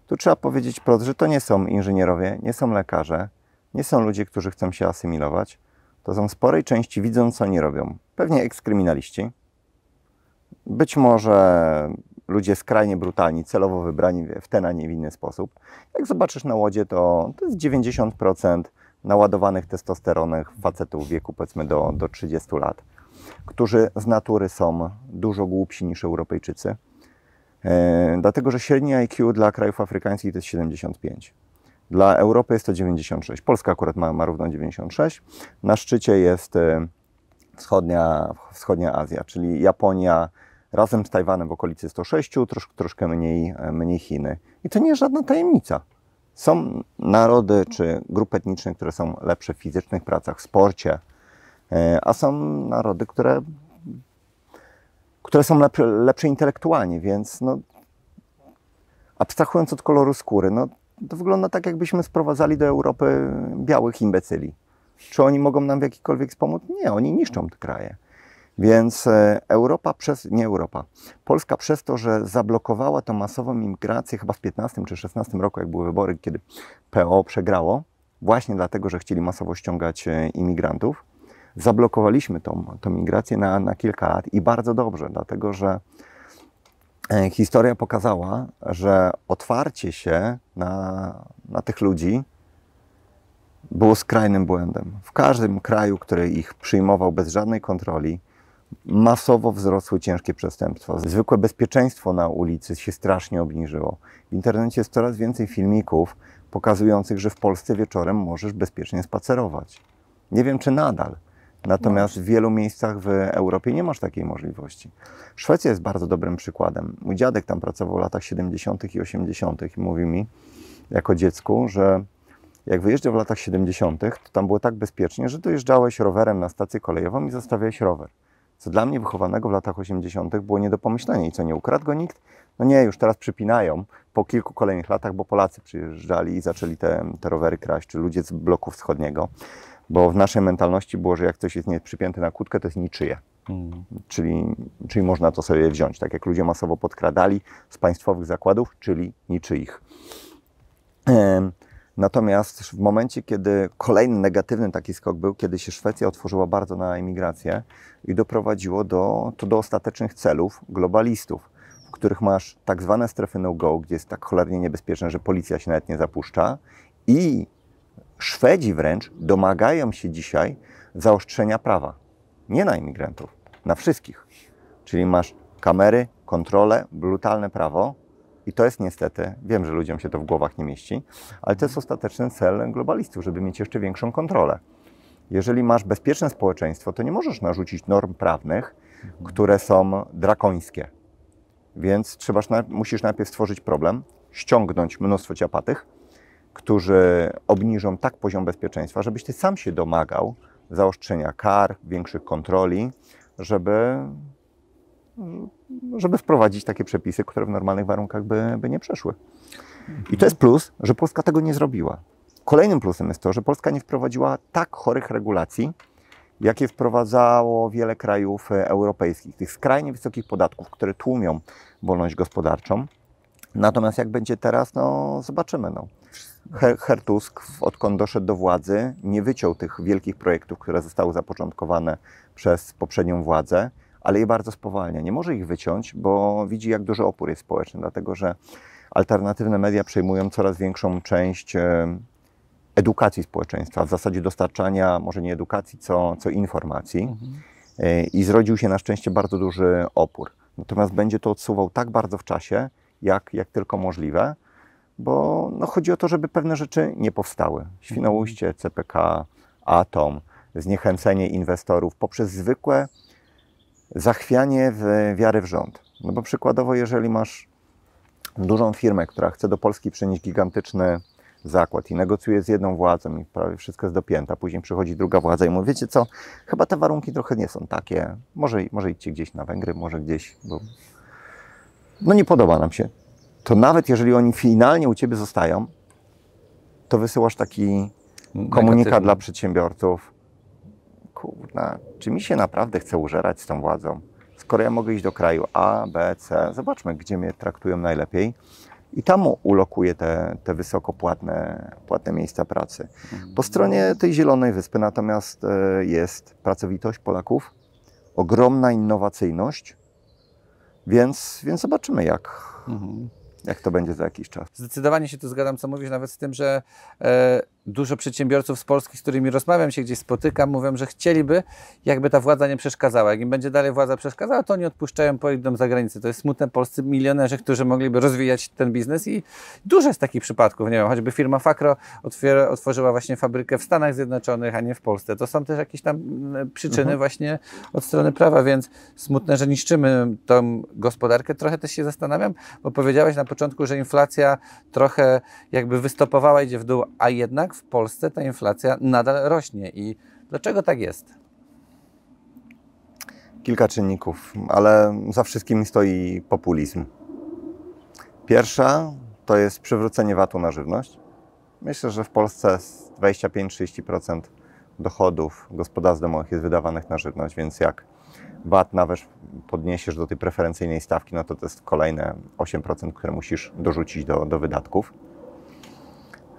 Tu trzeba powiedzieć prosto, że to nie są inżynierowie, nie są lekarze, nie są ludzie, którzy chcą się asymilować. To są sporej części widzą, co oni robią. Pewnie ekskryminaliści, być może ludzie skrajnie brutalni, celowo wybrani w ten, a nie w inny sposób. Jak zobaczysz na łodzie, to, to jest 90% naładowanych testosteronem facetów w wieku powiedzmy do, do 30 lat, którzy z natury są dużo głupsi niż Europejczycy, e, dlatego że średnia IQ dla krajów afrykańskich to jest 75. Dla Europy jest to 96. Polska akurat ma, ma równo 96. Na szczycie jest e, wschodnia, wschodnia Azja, czyli Japonia, Razem z Tajwanem w okolicy 106, trosz, troszkę mniej, e, mniej Chiny. I to nie jest żadna tajemnica. Są narody czy grupy etniczne, które są lepsze w fizycznych pracach, w sporcie, e, a są narody, które, które są lepsze, lepsze intelektualnie, więc no, abstrahując od koloru skóry, no, to wygląda tak, jakbyśmy sprowadzali do Europy białych imbecyli. Czy oni mogą nam w jakikolwiek pomóc? Nie, oni niszczą te kraje. Więc e, Europa przez, nie Europa, Polska przez to, że zablokowała tą masową imigrację chyba w 15 czy 16 roku, jak były wybory, kiedy PO przegrało, właśnie dlatego, że chcieli masowo ściągać e, imigrantów, zablokowaliśmy tą, tą migrację na, na kilka lat i bardzo dobrze, dlatego że e, historia pokazała, że otwarcie się na, na tych ludzi było skrajnym błędem. W każdym kraju, który ich przyjmował bez żadnej kontroli, masowo wzrosły ciężkie przestępstwa. Zwykłe bezpieczeństwo na ulicy się strasznie obniżyło. W internecie jest coraz więcej filmików pokazujących, że w Polsce wieczorem możesz bezpiecznie spacerować. Nie wiem, czy nadal. Natomiast w wielu miejscach w Europie nie masz takiej możliwości. Szwecja jest bardzo dobrym przykładem. Mój dziadek tam pracował w latach 70. i 80. i mówi mi jako dziecku, że jak wyjeżdżał w latach 70., to tam było tak bezpiecznie, że dojeżdżałeś rowerem na stację kolejową i zostawiałeś rower co dla mnie wychowanego w latach 80. było nie do pomyślenia i co nie ukradł go nikt. No nie, już teraz przypinają po kilku kolejnych latach, bo Polacy przyjeżdżali i zaczęli te, te rowery kraść, czy ludzie z bloku wschodniego, bo w naszej mentalności było, że jak coś jest nieprzypięte na kłódkę, to jest niczyje. Mm. Czyli, czyli można to sobie wziąć, tak jak ludzie masowo podkradali z państwowych zakładów, czyli niczyich. Ehm. Natomiast w momencie, kiedy kolejny negatywny taki skok był, kiedy się Szwecja otworzyła bardzo na emigrację i doprowadziło do, to do ostatecznych celów globalistów, w których masz tak zwane strefy no-go, gdzie jest tak cholernie niebezpieczne, że policja się nawet nie zapuszcza i Szwedzi wręcz domagają się dzisiaj zaostrzenia prawa. Nie na imigrantów, na wszystkich. Czyli masz kamery, kontrolę, brutalne prawo, i to jest niestety, wiem, że ludziom się to w głowach nie mieści, ale to jest mhm. ostateczny cel globalistów, żeby mieć jeszcze większą kontrolę. Jeżeli masz bezpieczne społeczeństwo, to nie możesz narzucić norm prawnych, mhm. które są drakońskie. Więc trzeba, musisz najpierw stworzyć problem, ściągnąć mnóstwo ciapatych, którzy obniżą tak poziom bezpieczeństwa, żebyś ty sam się domagał zaostrzenia kar, większych kontroli, żeby żeby wprowadzić takie przepisy, które w normalnych warunkach by, by nie przeszły. I to mhm. jest plus, że Polska tego nie zrobiła. Kolejnym plusem jest to, że Polska nie wprowadziła tak chorych regulacji, jakie wprowadzało wiele krajów e, europejskich, tych skrajnie wysokich podatków, które tłumią wolność gospodarczą. Natomiast jak będzie teraz, no zobaczymy. No. Her, Tusk, odkąd doszedł do władzy, nie wyciął tych wielkich projektów, które zostały zapoczątkowane przez poprzednią władzę ale je bardzo spowalnia. Nie może ich wyciąć, bo widzi, jak duży opór jest społeczny, dlatego że alternatywne media przejmują coraz większą część e, edukacji społeczeństwa, w zasadzie dostarczania może nie edukacji, co, co informacji. Mhm. E, I zrodził się na szczęście bardzo duży opór. Natomiast będzie to odsuwał tak bardzo w czasie, jak, jak tylko możliwe, bo no, chodzi o to, żeby pewne rzeczy nie powstały. Świnoujście, mhm. CPK, Atom, zniechęcenie inwestorów poprzez zwykłe zachwianie w wiary w rząd. No bo przykładowo, jeżeli masz dużą firmę, która chce do Polski przynieść gigantyczny zakład i negocjuje z jedną władzą i prawie wszystko jest dopięte, później przychodzi druga władza i mówi, wiecie co, chyba te warunki trochę nie są takie, może, może idźcie gdzieś na Węgry, może gdzieś, bo no nie podoba nam się. To nawet jeżeli oni finalnie u Ciebie zostają, to wysyłasz taki komunikat Negatywny. dla przedsiębiorców, kurna, czy mi się naprawdę chce użerać z tą władzą? Skoro ja mogę iść do kraju A, B, C, zobaczmy, gdzie mnie traktują najlepiej i tam ulokuję te, te wysoko płatne, płatne miejsca pracy. Po mhm. stronie tej Zielonej Wyspy natomiast e, jest pracowitość Polaków, ogromna innowacyjność, więc, więc zobaczymy, jak, mhm. jak to będzie za jakiś czas. Zdecydowanie się tu zgadzam, co mówisz, nawet z tym, że. E, dużo przedsiębiorców z Polski, z którymi rozmawiam, się gdzieś spotykam, mówią, że chcieliby, jakby ta władza nie przeszkadzała. Jak im będzie dalej władza przeszkadzała, to oni odpuszczają, pojedą za granicę. To jest smutne polscy milionerzy, którzy mogliby rozwijać ten biznes i dużo jest takich przypadków. Nie wiem, choćby firma Fakro otworzyła właśnie fabrykę w Stanach Zjednoczonych, a nie w Polsce. To są też jakieś tam mm, przyczyny mhm. właśnie od strony prawa, więc smutne, że niszczymy tą gospodarkę. Trochę też się zastanawiam, bo powiedziałeś na początku, że inflacja trochę jakby wystopowała, idzie w dół, a jednak w Polsce ta inflacja nadal rośnie. I dlaczego tak jest? Kilka czynników, ale za wszystkim stoi populizm. Pierwsza to jest przywrócenie VAT-u na żywność. Myślę, że w Polsce 25-30% dochodów gospodarstw domowych jest wydawanych na żywność, więc jak VAT nawet podniesiesz do tej preferencyjnej stawki, no to to jest kolejne 8%, które musisz dorzucić do, do wydatków.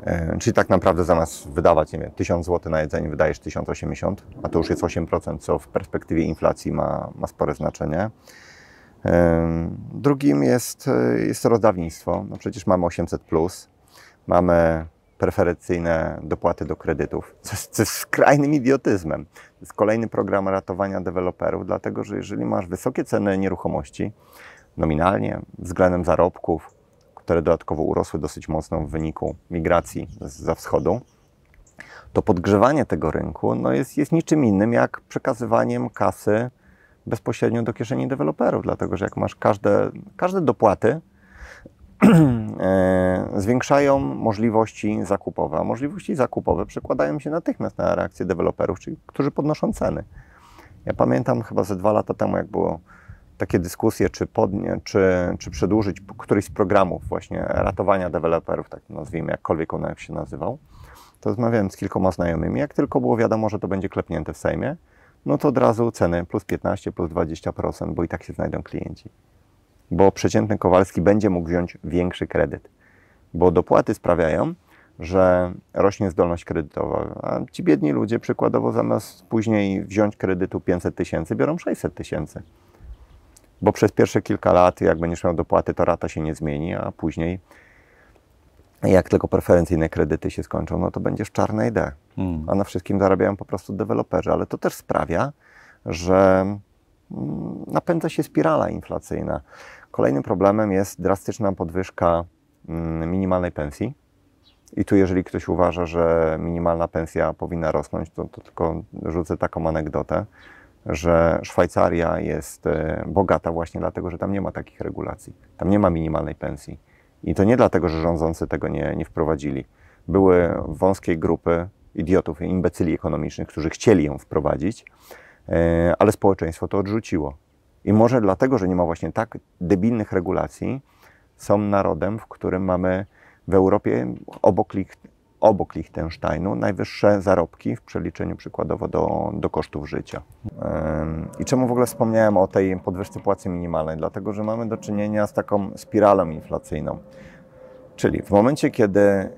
E, czyli tak naprawdę zamiast wydawać nie wiem, 1000 zł na jedzenie, wydajesz 1080, a to już jest 8%, co w perspektywie inflacji ma, ma spore znaczenie. E, drugim jest, e, jest rozdawnictwo. No przecież mamy 800, plus, mamy preferencyjne dopłaty do kredytów, co jest, co jest skrajnym idiotyzmem. To jest kolejny program ratowania deweloperów, dlatego że jeżeli masz wysokie ceny nieruchomości, nominalnie, względem zarobków, które dodatkowo urosły dosyć mocno w wyniku migracji ze wschodu, to podgrzewanie tego rynku no jest, jest niczym innym jak przekazywaniem kasy bezpośrednio do kieszeni deweloperów, dlatego że jak masz każde, każde dopłaty, e, zwiększają możliwości zakupowe, a możliwości zakupowe przekładają się natychmiast na reakcję deweloperów, czyli którzy podnoszą ceny. Ja pamiętam chyba ze dwa lata temu, jak było takie dyskusje, czy, podnie, czy, czy przedłużyć któryś z programów właśnie ratowania deweloperów, tak nazwijmy, jakkolwiek on się nazywał, to rozmawiałem z kilkoma znajomymi. Jak tylko było wiadomo, że to będzie klepnięte w Sejmie, no to od razu ceny plus 15, plus 20%, bo i tak się znajdą klienci. Bo przeciętny Kowalski będzie mógł wziąć większy kredyt, bo dopłaty sprawiają, że rośnie zdolność kredytowa. A ci biedni ludzie przykładowo zamiast później wziąć kredytu 500 tysięcy, biorą 600 tysięcy. Bo przez pierwsze kilka lat, jak będziesz miał dopłaty, to rata się nie zmieni, a później, jak tylko preferencyjne kredyty się skończą, no to będziesz czarnej D. Hmm. A na wszystkim zarabiają po prostu deweloperzy. Ale to też sprawia, że mm, napędza się spirala inflacyjna. Kolejnym problemem jest drastyczna podwyżka mm, minimalnej pensji. I tu, jeżeli ktoś uważa, że minimalna pensja powinna rosnąć, to, to tylko rzucę taką anegdotę że Szwajcaria jest e, bogata właśnie dlatego, że tam nie ma takich regulacji. Tam nie ma minimalnej pensji. I to nie dlatego, że rządzący tego nie, nie wprowadzili. Były wąskie grupy idiotów i imbecyli ekonomicznych, którzy chcieli ją wprowadzić, e, ale społeczeństwo to odrzuciło. I może dlatego, że nie ma właśnie tak debilnych regulacji, są narodem, w którym mamy w Europie obok obok Liechtensteinu najwyższe zarobki w przeliczeniu przykładowo do, do kosztów życia. I czemu w ogóle wspomniałem o tej podwyżce płacy minimalnej? Dlatego, że mamy do czynienia z taką spiralą inflacyjną. Czyli w momencie, kiedy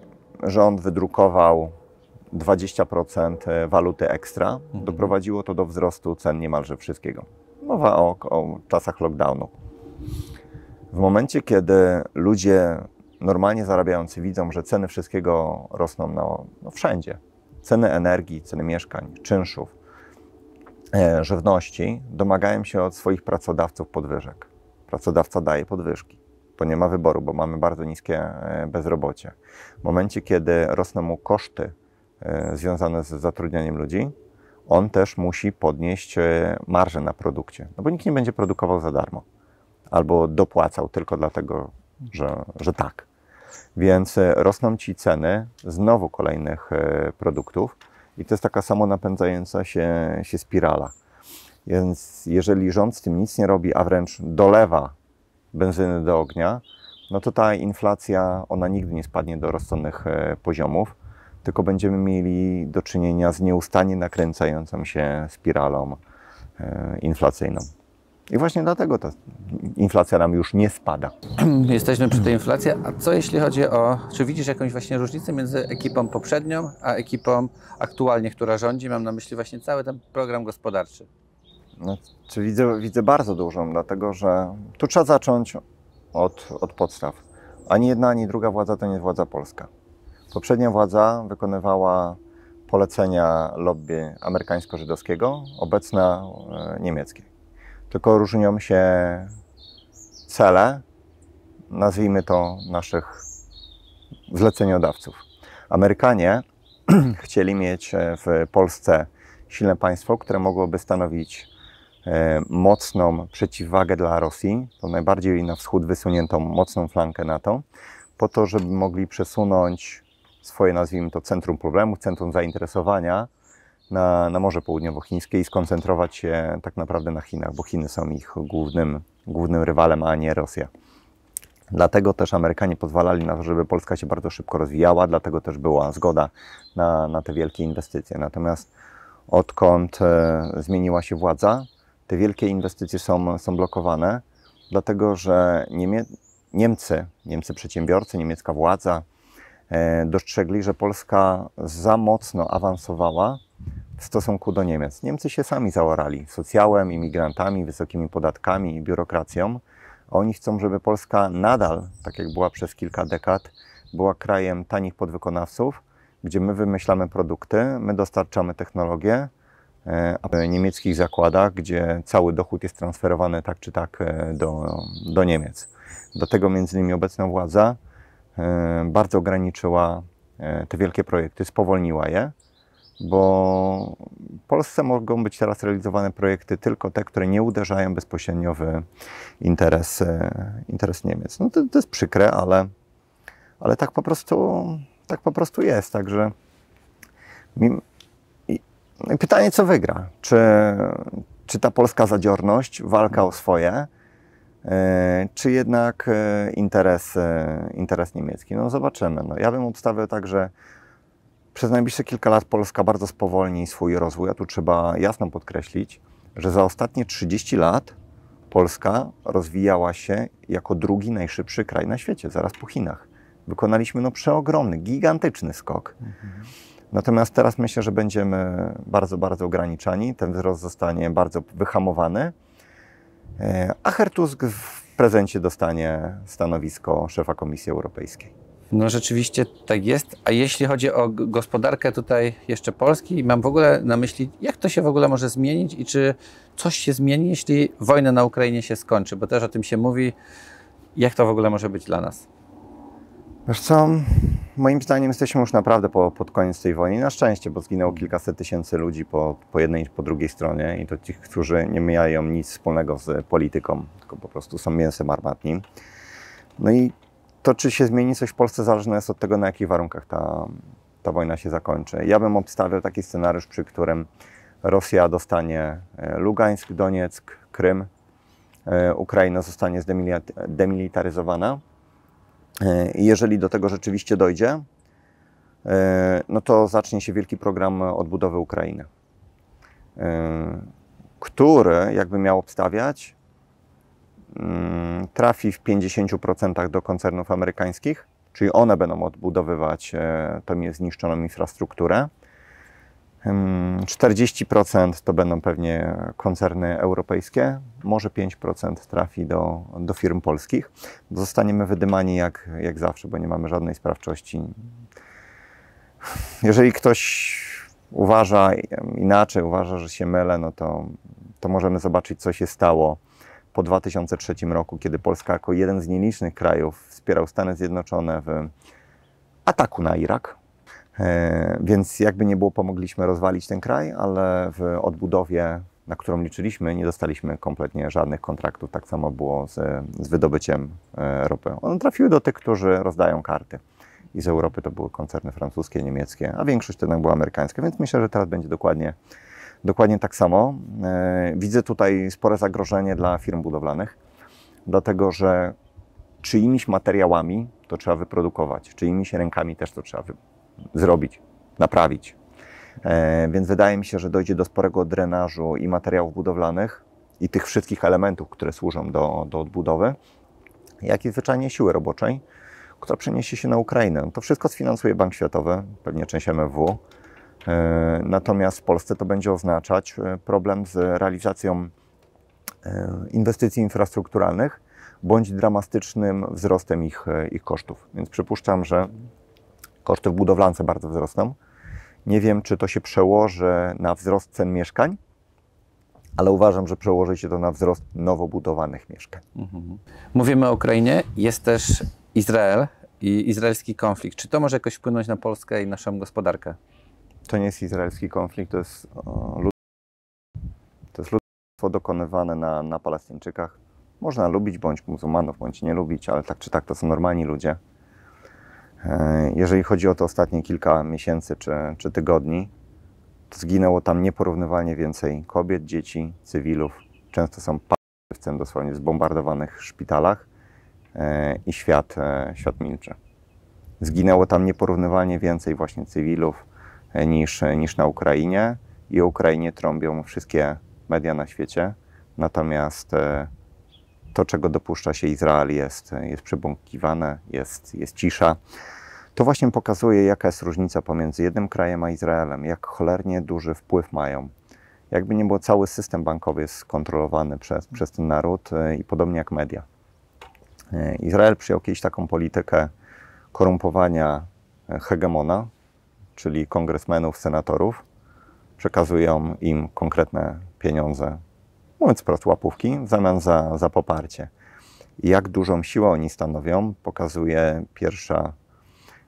rząd wydrukował 20% e, waluty ekstra, mhm. doprowadziło to do wzrostu cen niemalże wszystkiego. Mowa o, o czasach lockdownu. W momencie, kiedy ludzie normalnie zarabiający widzą, że ceny wszystkiego rosną na no, no wszędzie. Ceny energii, ceny mieszkań, czynszów, e, żywności domagają się od swoich pracodawców podwyżek. Pracodawca daje podwyżki. bo nie ma wyboru, bo mamy bardzo niskie e, bezrobocie. W momencie, kiedy rosną mu koszty e, związane z zatrudnianiem ludzi, on też musi podnieść e, marżę na produkcie, no bo nikt nie będzie produkował za darmo albo dopłacał tylko dlatego, że, że tak. Więc e, rosną ci ceny znowu kolejnych e, produktów i to jest taka samo napędzająca się, się spirala. Więc jeżeli rząd z tym nic nie robi, a wręcz dolewa benzyny do ognia, no to ta inflacja, ona nigdy nie spadnie do rozsądnych e, poziomów, tylko będziemy mieli do czynienia z nieustannie nakręcającą się spiralą inflacyjną. I właśnie dlatego ta inflacja nam już nie spada. Jesteśmy przy tej inflacji. A co jeśli chodzi o. Czy widzisz jakąś właśnie różnicę między ekipą poprzednią a ekipą aktualnie, która rządzi? Mam na myśli właśnie cały ten program gospodarczy. No, czy widzę, widzę bardzo dużą, dlatego że tu trzeba zacząć od, od podstaw. Ani jedna, ani druga władza to nie jest władza polska. Poprzednia władza wykonywała polecenia lobby amerykańsko-żydowskiego, obecna e, niemieckie tylko różnią się cele, nazwijmy to naszych zleceniodawców. Amerykanie chcieli mieć e, w Polsce silne państwo, które mogłoby stanowić e, mocną przeciwwagę dla Rosji, to najbardziej na wschód wysuniętą mocną flankę NATO, po to, żeby mogli przesunąć swoje, nazwijmy to, centrum problemu, centrum zainteresowania na, na Morze Południowochińskie i skoncentrować się tak naprawdę na Chinach, bo Chiny są ich głównym, głównym rywalem, a nie Rosja. Dlatego też Amerykanie pozwalali na to, żeby Polska się bardzo szybko rozwijała, dlatego też była zgoda na, na te wielkie inwestycje. Natomiast odkąd e, zmieniła się władza, te wielkie inwestycje są, są blokowane, dlatego że Niemie Niemcy, Niemcy przedsiębiorcy, niemiecka władza e, dostrzegli, że Polska za mocno awansowała w stosunku do Niemiec. Niemcy się sami zaorali socjałem, imigrantami, wysokimi podatkami i biurokracją. Oni chcą, żeby Polska nadal, tak jak była przez kilka dekad, była krajem tanich podwykonawców, gdzie my wymyślamy produkty, my dostarczamy technologię, e, a w niemieckich zakładach, gdzie cały dochód jest transferowany tak czy tak e, do, do Niemiec. Do tego między innymi obecna władza e, bardzo ograniczyła te wielkie projekty, spowolniła je bo w Polsce mogą być teraz realizowane projekty tylko te, które nie uderzają bezpośrednio w interes, e, interes Niemiec. No to, to jest przykre, ale, ale tak, po prostu, tak po prostu jest. Także no pytanie, co wygra? Czy, czy ta polska zadziorność, walka o swoje, e, czy jednak e, interes, interes niemiecki? No zobaczymy. No, ja bym obstawiał tak, że przez najbliższe kilka lat Polska bardzo spowolni swój rozwój, a tu trzeba jasno podkreślić, że za ostatnie 30 lat Polska rozwijała się jako drugi najszybszy kraj na świecie, zaraz po Chinach. Wykonaliśmy no przeogromny, gigantyczny skok. Mhm. Natomiast teraz myślę, że będziemy bardzo, bardzo ograniczani. Ten wzrost zostanie bardzo wyhamowany. E, a Hertusk w prezencie dostanie stanowisko szefa Komisji Europejskiej. No rzeczywiście tak jest. A jeśli chodzi o gospodarkę tutaj jeszcze Polski, mam w ogóle na myśli, jak to się w ogóle może zmienić i czy coś się zmieni, jeśli wojna na Ukrainie się skończy, bo też o tym się mówi. Jak to w ogóle może być dla nas? Wiesz co, moim zdaniem jesteśmy już naprawdę po, pod koniec tej wojny. Na szczęście, bo zginęło kilkaset tysięcy ludzi po, po jednej i po drugiej stronie i to tych, którzy nie mają nic wspólnego z polityką, tylko po prostu są mięsem armatnim. No i to czy się zmieni coś w Polsce zależne jest od tego, na jakich warunkach ta, ta wojna się zakończy. Ja bym obstawiał taki scenariusz, przy którym Rosja dostanie e, Lugańsk, Donieck, Krym, e, Ukraina zostanie zdemilitaryzowana. I e, jeżeli do tego rzeczywiście dojdzie, no to zacznie się wielki program odbudowy Ukrainy, który jakby miał obstawiać Mm, trafi w 50% do koncernów amerykańskich, czyli one będą odbudowywać e, tą zniszczoną infrastrukturę. 40% mm, to będą pewnie koncerny europejskie, może 5% trafi do, do firm polskich. Zostaniemy wydymani jak, jak zawsze, bo nie mamy żadnej sprawczości. Jeżeli ktoś uważa inaczej, uważa, że się mylę, no to, to możemy zobaczyć, co się stało po 2003 roku, kiedy Polska jako jeden z nielicznych krajów wspierał Stany Zjednoczone w ataku na Irak. E, więc jakby nie było, pomogliśmy rozwalić ten kraj, ale w odbudowie, na którą liczyliśmy, nie dostaliśmy kompletnie żadnych kontraktów. Tak samo było z, z wydobyciem e, ropy. One trafiły do tych, którzy rozdają karty. I z Europy to były koncerny francuskie, niemieckie, a większość jednak była amerykańska, więc myślę, że teraz będzie dokładnie Dokładnie tak samo. E, widzę tutaj spore zagrożenie dla firm budowlanych, dlatego że czyimiś materiałami to trzeba wyprodukować, czyimiś rękami też to trzeba zrobić, naprawić. E, więc wydaje mi się, że dojdzie do sporego drenażu i materiałów budowlanych, i tych wszystkich elementów, które służą do, do odbudowy, jak i zwyczajnie siły roboczej, która przeniesie się na Ukrainę. To wszystko sfinansuje Bank Światowy, pewnie część MFW. E, natomiast w Polsce to będzie oznaczać e, problem z realizacją e, inwestycji infrastrukturalnych bądź dramatycznym wzrostem ich, ich kosztów. Więc przypuszczam, że koszty w budowlance bardzo wzrosną. Nie wiem, czy to się przełoży na wzrost cen mieszkań, ale uważam, że przełoży się to na wzrost nowo budowanych mieszkań. Mhm. Mówimy o Ukrainie, jest też Izrael i izraelski konflikt. Czy to może jakoś wpłynąć na Polskę i naszą gospodarkę? to nie jest izraelski konflikt, to jest to jest ludobójstwo dokonywane na, na Palestyńczykach. Można lubić bądź muzułmanów, bądź nie lubić, ale tak czy tak to są normalni ludzie. E, jeżeli chodzi o te ostatnie kilka miesięcy czy, czy tygodni, to zginęło tam nieporównywalnie więcej kobiet, dzieci, cywilów. Często są palcem dosłownie w zbombardowanych szpitalach e, i świat, e, świat milczy. Zginęło tam nieporównywalnie więcej właśnie cywilów, niż, niż na Ukrainie i o Ukrainie trąbią wszystkie media na świecie. Natomiast e, to, czego dopuszcza się Izrael, jest, jest przebąkiwane, jest, jest cisza. To właśnie pokazuje, jaka jest różnica pomiędzy jednym krajem a Izraelem, jak cholernie duży wpływ mają. Jakby nie było, cały system bankowy jest kontrolowany przez, przez ten naród e, i podobnie jak media. E, Izrael przyjął kiedyś taką politykę korumpowania hegemona, czyli kongresmenów, senatorów, przekazują im konkretne pieniądze, mówiąc wprost łapówki, w zamian za, za poparcie. Jak dużą siłę oni stanowią, pokazuje pierwsza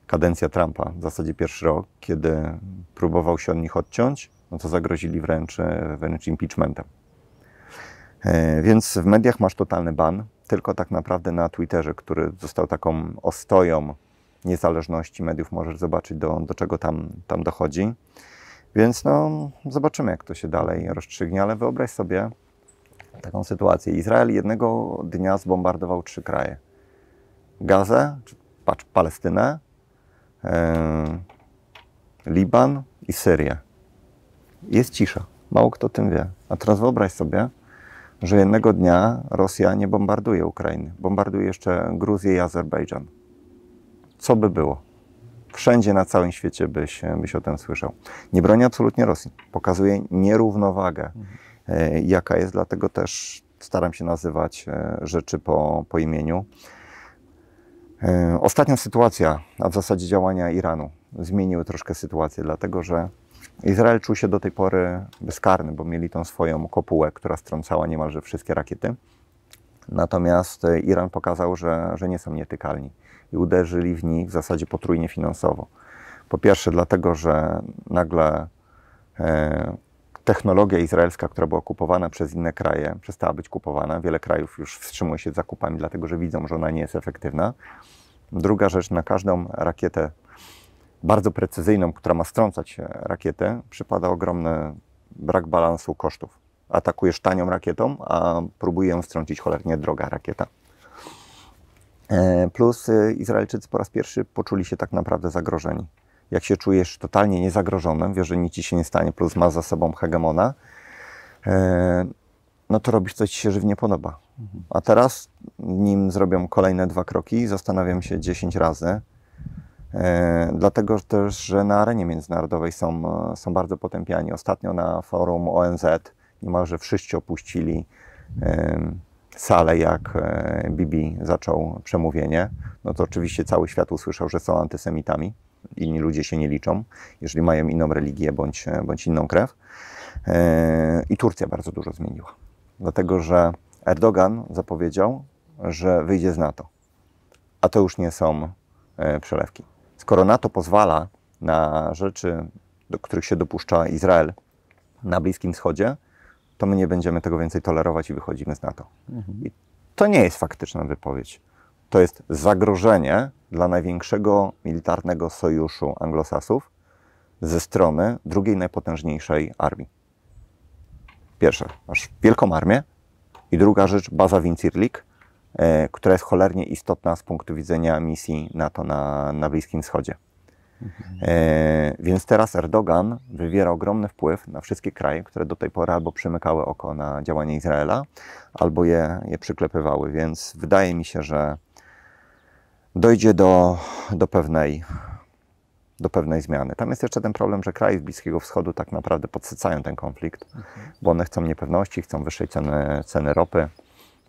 kadencja Trumpa, w zasadzie pierwszy rok, kiedy próbował się od nich odciąć, no to zagrozili wręcz, wręcz impeachmentem. E, więc w mediach masz totalny ban, tylko tak naprawdę na Twitterze, który został taką ostoją niezależności mediów możesz zobaczyć, do, do czego tam, tam dochodzi. Więc no, zobaczymy, jak to się dalej rozstrzygnie, ale wyobraź sobie taką sytuację. Izrael jednego dnia zbombardował trzy kraje. Gazę, patrz, Palestynę, yy, Liban i Syrię. Jest cisza. Mało kto tym wie. A teraz wyobraź sobie, że jednego dnia Rosja nie bombarduje Ukrainy, bombarduje jeszcze Gruzję i Azerbejdżan co by było. Wszędzie na całym świecie byś, byś o tym słyszał. Nie broni absolutnie Rosji. Pokazuje nierównowagę, mhm. E, jaka jest, dlatego też staram się nazywać e, rzeczy po, po imieniu. E, ostatnia sytuacja, a w zasadzie działania Iranu, zmieniły troszkę sytuację, dlatego że Izrael czuł się do tej pory bezkarny, bo mieli tą swoją kopułę, która strącała niemalże wszystkie rakiety. Natomiast Iran pokazał, że, że nie są nietykalni i uderzyli w nich w zasadzie potrójnie finansowo. Po pierwsze, dlatego, że nagle e, technologia izraelska, która była kupowana przez inne kraje, przestała być kupowana. Wiele krajów już wstrzymuje się z zakupami, dlatego że widzą, że ona nie jest efektywna. Druga rzecz, na każdą rakietę bardzo precyzyjną, która ma strącać rakietę, przypada ogromny brak balansu kosztów. Atakujesz tanią rakietą, a próbuje ją strącić cholernie droga rakieta. E, plus y, Izraelczycy po raz pierwszy poczuli się tak naprawdę zagrożeni. Jak się czujesz totalnie niezagrożonym, wiesz, że nic ci się nie stanie, plus masz za sobą hegemona, e, no to robisz coś, co ci się żywnie podoba. A teraz, nim zrobią kolejne dwa kroki, zastanawiam się 10 razy, e, Dlatego też, że na arenie międzynarodowej są, są bardzo potępiani. Ostatnio na forum ONZ niemalże wszyscy opuścili salę, jak e, Bibi zaczął przemówienie, no to oczywiście cały świat usłyszał, że są antysemitami. Inni ludzie się nie liczą, jeżeli mają inną religię bądź, e, bądź inną krew. E, I Turcja bardzo dużo zmieniła, dlatego że Erdogan zapowiedział, że wyjdzie z NATO, a to już nie są przelewki. Skoro NATO pozwala na rzeczy, do których się dopuszcza Izrael na Bliskim Wschodzie, to my nie będziemy tego więcej tolerować i wychodzimy z NATO. Mhm. I to nie jest faktyczna wypowiedź. To jest zagrożenie dla największego militarnego sojuszu anglosasów ze strony drugiej najpotężniejszej armii. Pierwsze, masz wielką armię i druga rzecz, baza Wincirlik, e, która jest cholernie istotna z punktu widzenia misji NATO na, na Bliskim Wschodzie. E, więc teraz Erdogan wywiera ogromny wpływ na wszystkie kraje, które do tej pory albo przymykały oko na działanie Izraela, albo je, je przyklepywały. Więc wydaje mi się, że dojdzie do, do pewnej do pewnej zmiany. Tam jest jeszcze ten problem, że kraje z Bliskiego Wschodu tak naprawdę podsycają ten konflikt, bo one chcą niepewności, chcą wyższej ceny, ceny ropy,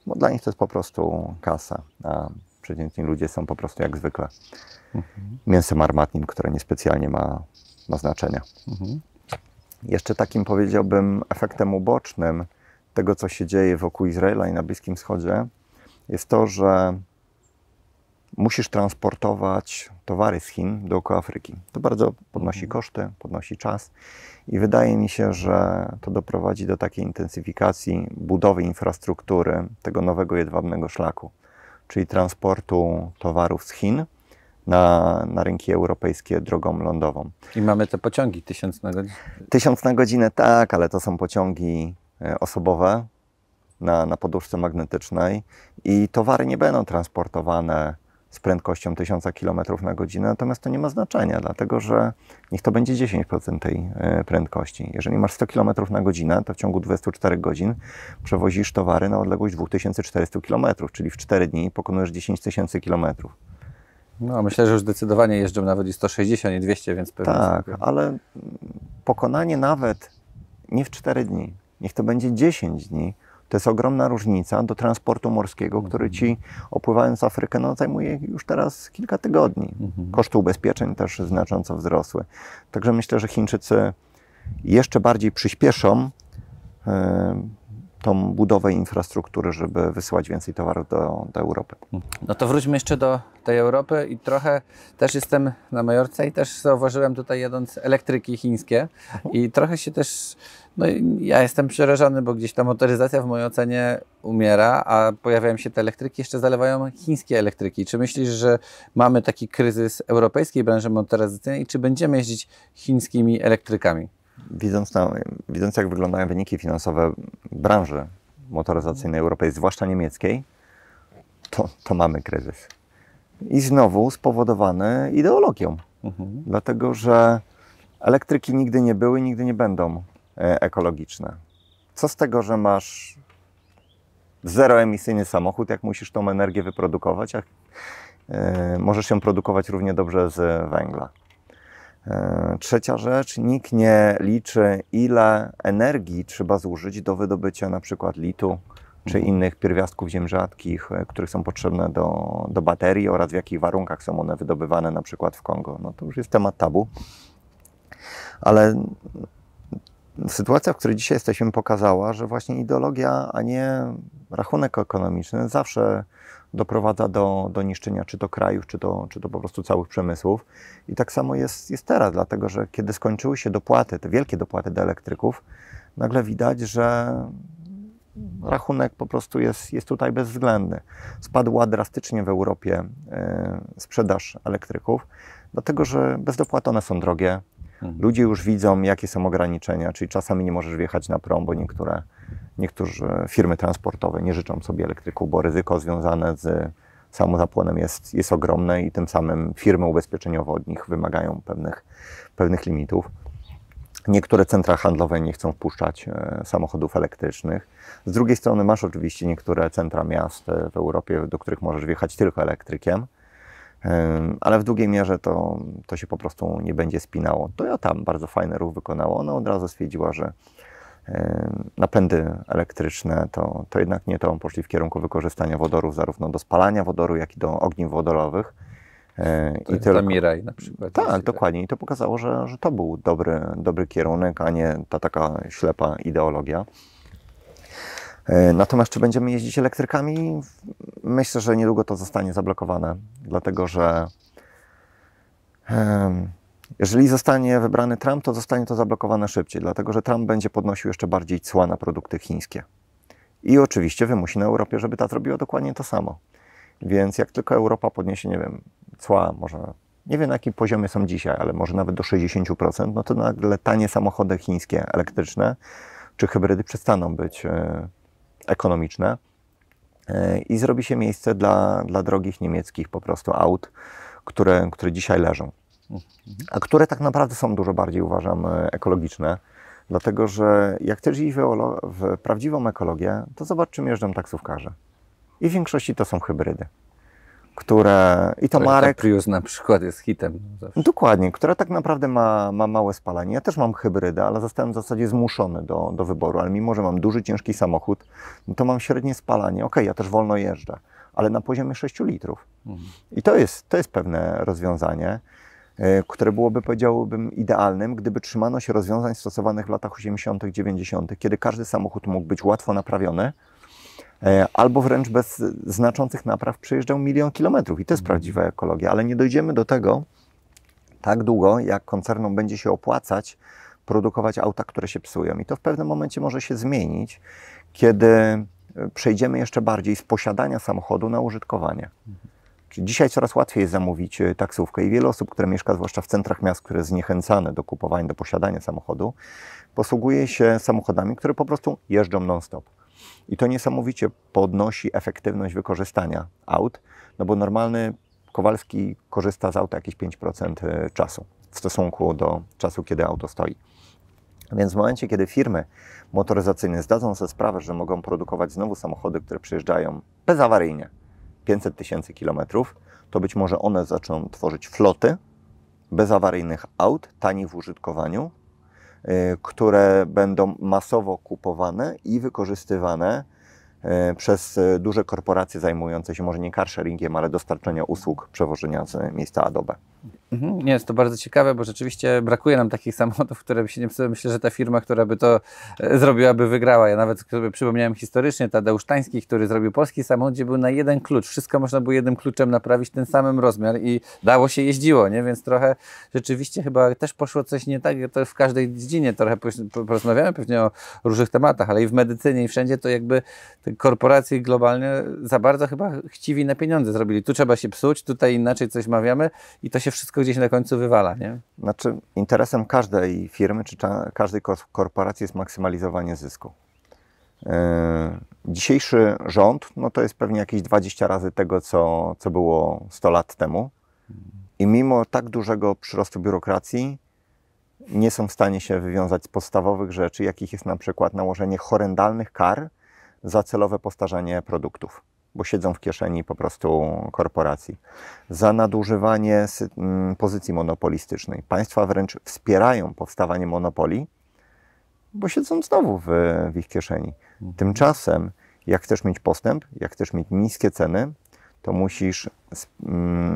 bo dla nich to jest po prostu kasa. A przeciętni ludzie są po prostu jak zwykle mhm. mięsem armatnim, które niespecjalnie ma, ma znaczenia. Mhm. Jeszcze takim powiedziałbym efektem ubocznym tego, co się dzieje wokół Izraela i na Bliskim Wschodzie, jest to, że musisz transportować towary z Chin dookoła Afryki. To bardzo podnosi mhm. koszty, podnosi czas i wydaje mi się, że to doprowadzi do takiej intensyfikacji budowy infrastruktury tego nowego jedwabnego szlaku czyli transportu towarów z Chin na, na rynki europejskie drogą lądową. I mamy te pociągi tysiąc na godzinę? tysiąc na godzinę, tak, ale to są pociągi e, osobowe na, na poduszce magnetycznej i towary nie będą transportowane z prędkością 1000 km na godzinę, natomiast to nie ma znaczenia, dlatego że niech to będzie 10% tej e, prędkości. Jeżeli masz 100 km na godzinę, to w ciągu 24 godzin przewozisz towary na odległość 2400 km, czyli w 4 dni pokonujesz 10 tysięcy km. No, myślę, że już zdecydowanie jeżdżą nawet i 160, i 200, więc pewnie. Tak, sobie... ale pokonanie nawet nie w 4 dni, niech to będzie 10 dni, to jest ogromna różnica do transportu morskiego, który ci opływając Afrykę no, zajmuje już teraz kilka tygodni. Mhm. Koszty ubezpieczeń też znacząco wzrosły. Także myślę, że Chińczycy jeszcze bardziej przyspieszą. Yy, tą budowę infrastruktury, żeby wysyłać więcej towarów do, do Europy. No to wróćmy jeszcze do tej Europy i trochę też jestem na Majorce i też zauważyłem tutaj jadąc elektryki chińskie i trochę się też, no ja jestem przerażony, bo gdzieś ta motoryzacja w mojej ocenie umiera, a pojawiają się te elektryki, jeszcze zalewają chińskie elektryki. Czy myślisz, że mamy taki kryzys europejskiej branży motoryzacyjnej i czy będziemy jeździć chińskimi elektrykami? Widząc, na, widząc jak wyglądają wyniki finansowe branży motoryzacyjnej Europy, zwłaszcza niemieckiej, to, to mamy kryzys. I znowu spowodowany ideologią. Mhm. Dlatego, że elektryki nigdy nie były i nigdy nie będą e, ekologiczne. Co z tego, że masz zeroemisyjny samochód, jak musisz tą energię wyprodukować, e, możesz ją produkować równie dobrze z węgla. E, trzecia rzecz, nikt nie liczy, ile energii trzeba zużyć do wydobycia na przykład litu czy mhm. innych pierwiastków ziem rzadkich, e, których są potrzebne do, do baterii oraz w jakich warunkach są one wydobywane na przykład w Kongo. No to już jest temat tabu. Ale sytuacja, w której dzisiaj jesteśmy, pokazała, że właśnie ideologia, a nie rachunek ekonomiczny zawsze doprowadza do, do niszczenia czy to krajów, czy to, czy to po prostu całych przemysłów. I tak samo jest, jest teraz, dlatego że kiedy skończyły się dopłaty, te wielkie dopłaty do elektryków, nagle widać, że rachunek po prostu jest, jest tutaj bezwzględny. Spadła drastycznie w Europie y, sprzedaż elektryków, dlatego że bez dopłat one są drogie, Mhm. Ludzie już widzą, jakie są ograniczenia, czyli czasami nie możesz wjechać na prom, bo niektóre, firmy transportowe nie życzą sobie elektryku. bo ryzyko związane z samozapłonem jest, jest ogromne i tym samym firmy ubezpieczeniowe od nich wymagają pewnych, pewnych limitów. Niektóre centra handlowe nie chcą wpuszczać e, samochodów elektrycznych. Z drugiej strony masz oczywiście niektóre centra miast e, w Europie, do których możesz wjechać tylko elektrykiem, ale w długiej mierze to, to się po prostu nie będzie spinało. To ja tam bardzo fajny ruch wykonało. Ona od razu stwierdziła, że napędy elektryczne to, to jednak nie to. Poszli w kierunku wykorzystania wodorów zarówno do spalania wodoru, jak i do ogniw wodorowych. E, I to tylko... Mirai na przykład. Tak, tak, dokładnie. I to pokazało, że, że to był dobry, dobry kierunek, a nie ta taka ślepa ideologia. E, natomiast czy będziemy jeździć elektrykami? Myślę, że niedługo to zostanie zablokowane, dlatego że jeżeli zostanie wybrany Trump, to zostanie to zablokowane szybciej, dlatego że Trump będzie podnosił jeszcze bardziej cła na produkty chińskie. I oczywiście wymusi na Europie, żeby ta zrobiła dokładnie to samo. Więc jak tylko Europa podniesie, nie wiem, cła, może nie wiem na jakim poziomie są dzisiaj, ale może nawet do 60%, no to nagle tanie samochody chińskie elektryczne czy hybrydy przestaną być e, ekonomiczne e, i zrobi się miejsce dla, dla drogich niemieckich po prostu aut, które, które dzisiaj leżą. A które tak naprawdę są dużo bardziej, uważam, e, ekologiczne. Dlatego, że jak chcesz iść w, w prawdziwą ekologię, to zobacz, czym jeżdżą taksówkarze. I w większości to są hybrydy które i to marek. Ta Prius na przykład jest hitem. Zawsze. Dokładnie, która tak naprawdę ma, ma małe spalanie. Ja też mam hybrydę, ale zostałem w zasadzie zmuszony do, do wyboru, ale mimo, że mam duży, ciężki samochód, no to mam średnie spalanie. Ok, ja też wolno jeżdżę, ale na poziomie 6 litrów. Mhm. I to jest, to jest pewne rozwiązanie, e, które byłoby, powiedziałbym, idealnym, gdyby trzymano się rozwiązań stosowanych w latach 80., 90., kiedy każdy samochód mógł być łatwo naprawiony, E, albo wręcz bez znaczących napraw przejeżdżał milion kilometrów. I to jest mhm. prawdziwa ekologia, ale nie dojdziemy do tego tak długo, jak koncernom będzie się opłacać produkować auta, które się psują. I to w pewnym momencie może się zmienić, kiedy e, przejdziemy jeszcze bardziej z posiadania samochodu na użytkowanie. Mhm. dzisiaj coraz łatwiej jest zamówić e, taksówkę i wiele osób, które mieszka zwłaszcza w centrach miast, które jest zniechęcane do kupowania, do posiadania samochodu, posługuje się samochodami, które po prostu jeżdżą non-stop. I to niesamowicie podnosi efektywność wykorzystania aut, no bo normalny Kowalski korzysta z auta jakieś 5% e, czasu w stosunku do czasu, kiedy auto stoi. Więc w momencie, kiedy firmy motoryzacyjne zdadzą sobie sprawę, że mogą produkować znowu samochody, które przejeżdżają bezawaryjnie 500 tysięcy kilometrów, to być może one zaczną tworzyć floty bezawaryjnych aut, tanich w użytkowaniu, Y, które będą masowo kupowane i wykorzystywane y, przez y, duże korporacje zajmujące się może nie car ale dostarczeniem usług przewożenia z miejsca A do B. Mhm. Nie, jest to bardzo ciekawe, bo rzeczywiście brakuje nam takich samochodów, które by się nie psuły. Myślę, że ta firma, która by to e, zrobiła, by wygrała. Ja nawet sobie przypomniałem historycznie Tadeusz Tański, który zrobił polski samochód, gdzie był na jeden klucz. Wszystko można było jednym kluczem naprawić, ten samym rozmiar i dało się, jeździło, nie? Więc trochę rzeczywiście chyba też poszło coś nie tak. To w każdej dziedzinie trochę porozmawiamy pewnie o różnych tematach, ale i w medycynie i wszędzie to jakby te korporacje globalne za bardzo chyba chciwi na pieniądze zrobili. Tu trzeba się psuć, tutaj inaczej coś mawiamy i to się wszystko gdzieś na końcu wywala, nie? Znaczy, interesem każdej firmy czy każdej korporacji jest maksymalizowanie zysku. Yy, dzisiejszy rząd, no to jest pewnie jakieś 20 razy tego, co, co było 100 lat temu. I mimo tak dużego przyrostu biurokracji, nie są w stanie się wywiązać z podstawowych rzeczy, jakich jest na przykład nałożenie horrendalnych kar za celowe powtarzanie produktów bo siedzą w kieszeni po prostu korporacji, za nadużywanie pozycji monopolistycznej. Państwa wręcz wspierają powstawanie monopoli, bo siedzą znowu w, w ich kieszeni. Mhm. Tymczasem, jak chcesz mieć postęp, jak chcesz mieć niskie ceny, to musisz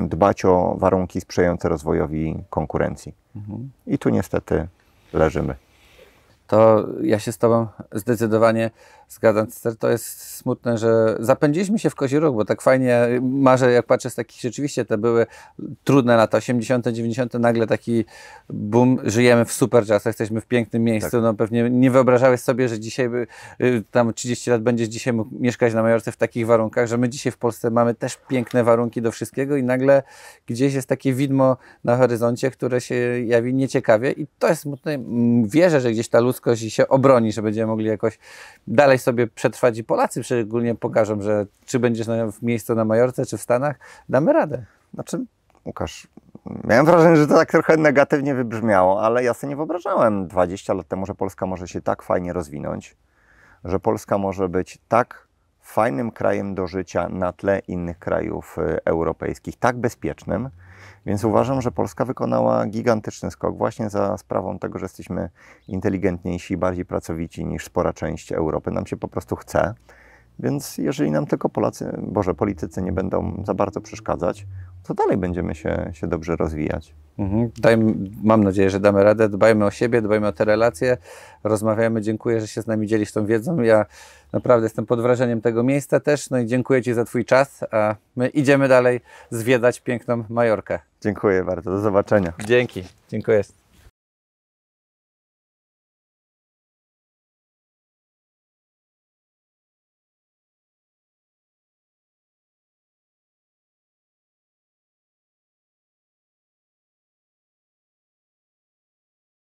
dbać o warunki sprzyjające rozwojowi konkurencji. Mhm. I tu niestety leżymy. To ja się z Tobą zdecydowanie Zgadzam się, to jest smutne, że zapędziliśmy się w kozi róg, bo tak fajnie marzę, jak patrzę z takich, rzeczywiście te były trudne lata, 80., 90., nagle taki boom, żyjemy w super czasach, jesteśmy w pięknym miejscu, tak. no pewnie nie wyobrażałeś sobie, że dzisiaj, y, tam 30 lat będziesz dzisiaj mógł mieszkać na Majorce w takich warunkach, że my dzisiaj w Polsce mamy też piękne warunki do wszystkiego i nagle gdzieś jest takie widmo na horyzoncie, które się jawi nieciekawie i to jest smutne. Mm, wierzę, że gdzieś ta ludzkość się obroni, że będziemy mogli jakoś dalej daj sobie przetrwać i Polacy szczególnie pokażą, że czy będziesz w miejscu na Majorce, czy w Stanach, damy radę. Znaczy, Łukasz, miałem wrażenie, że to tak trochę negatywnie wybrzmiało, ale ja sobie nie wyobrażałem 20 lat temu, że Polska może się tak fajnie rozwinąć, że Polska może być tak fajnym krajem do życia na tle innych krajów y, europejskich, tak bezpiecznym. Więc uważam, że Polska wykonała gigantyczny skok właśnie za sprawą tego, że jesteśmy inteligentniejsi i bardziej pracowici niż spora część Europy. Nam się po prostu chce. Więc jeżeli nam tylko Polacy, Boże, politycy nie będą za bardzo przeszkadzać, to dalej będziemy się, się dobrze rozwijać. Mhm. Dajmy, mam nadzieję, że damy radę. Dbajmy o siebie, dbajmy o te relacje, rozmawiajmy. Dziękuję, że się z nami dzielisz tą wiedzą. Ja naprawdę jestem pod wrażeniem tego miejsca też. No i dziękuję Ci za Twój czas, a my idziemy dalej zwiedzać piękną Majorkę. Dziękuję bardzo. Do zobaczenia. Dzięki. Dziękuję.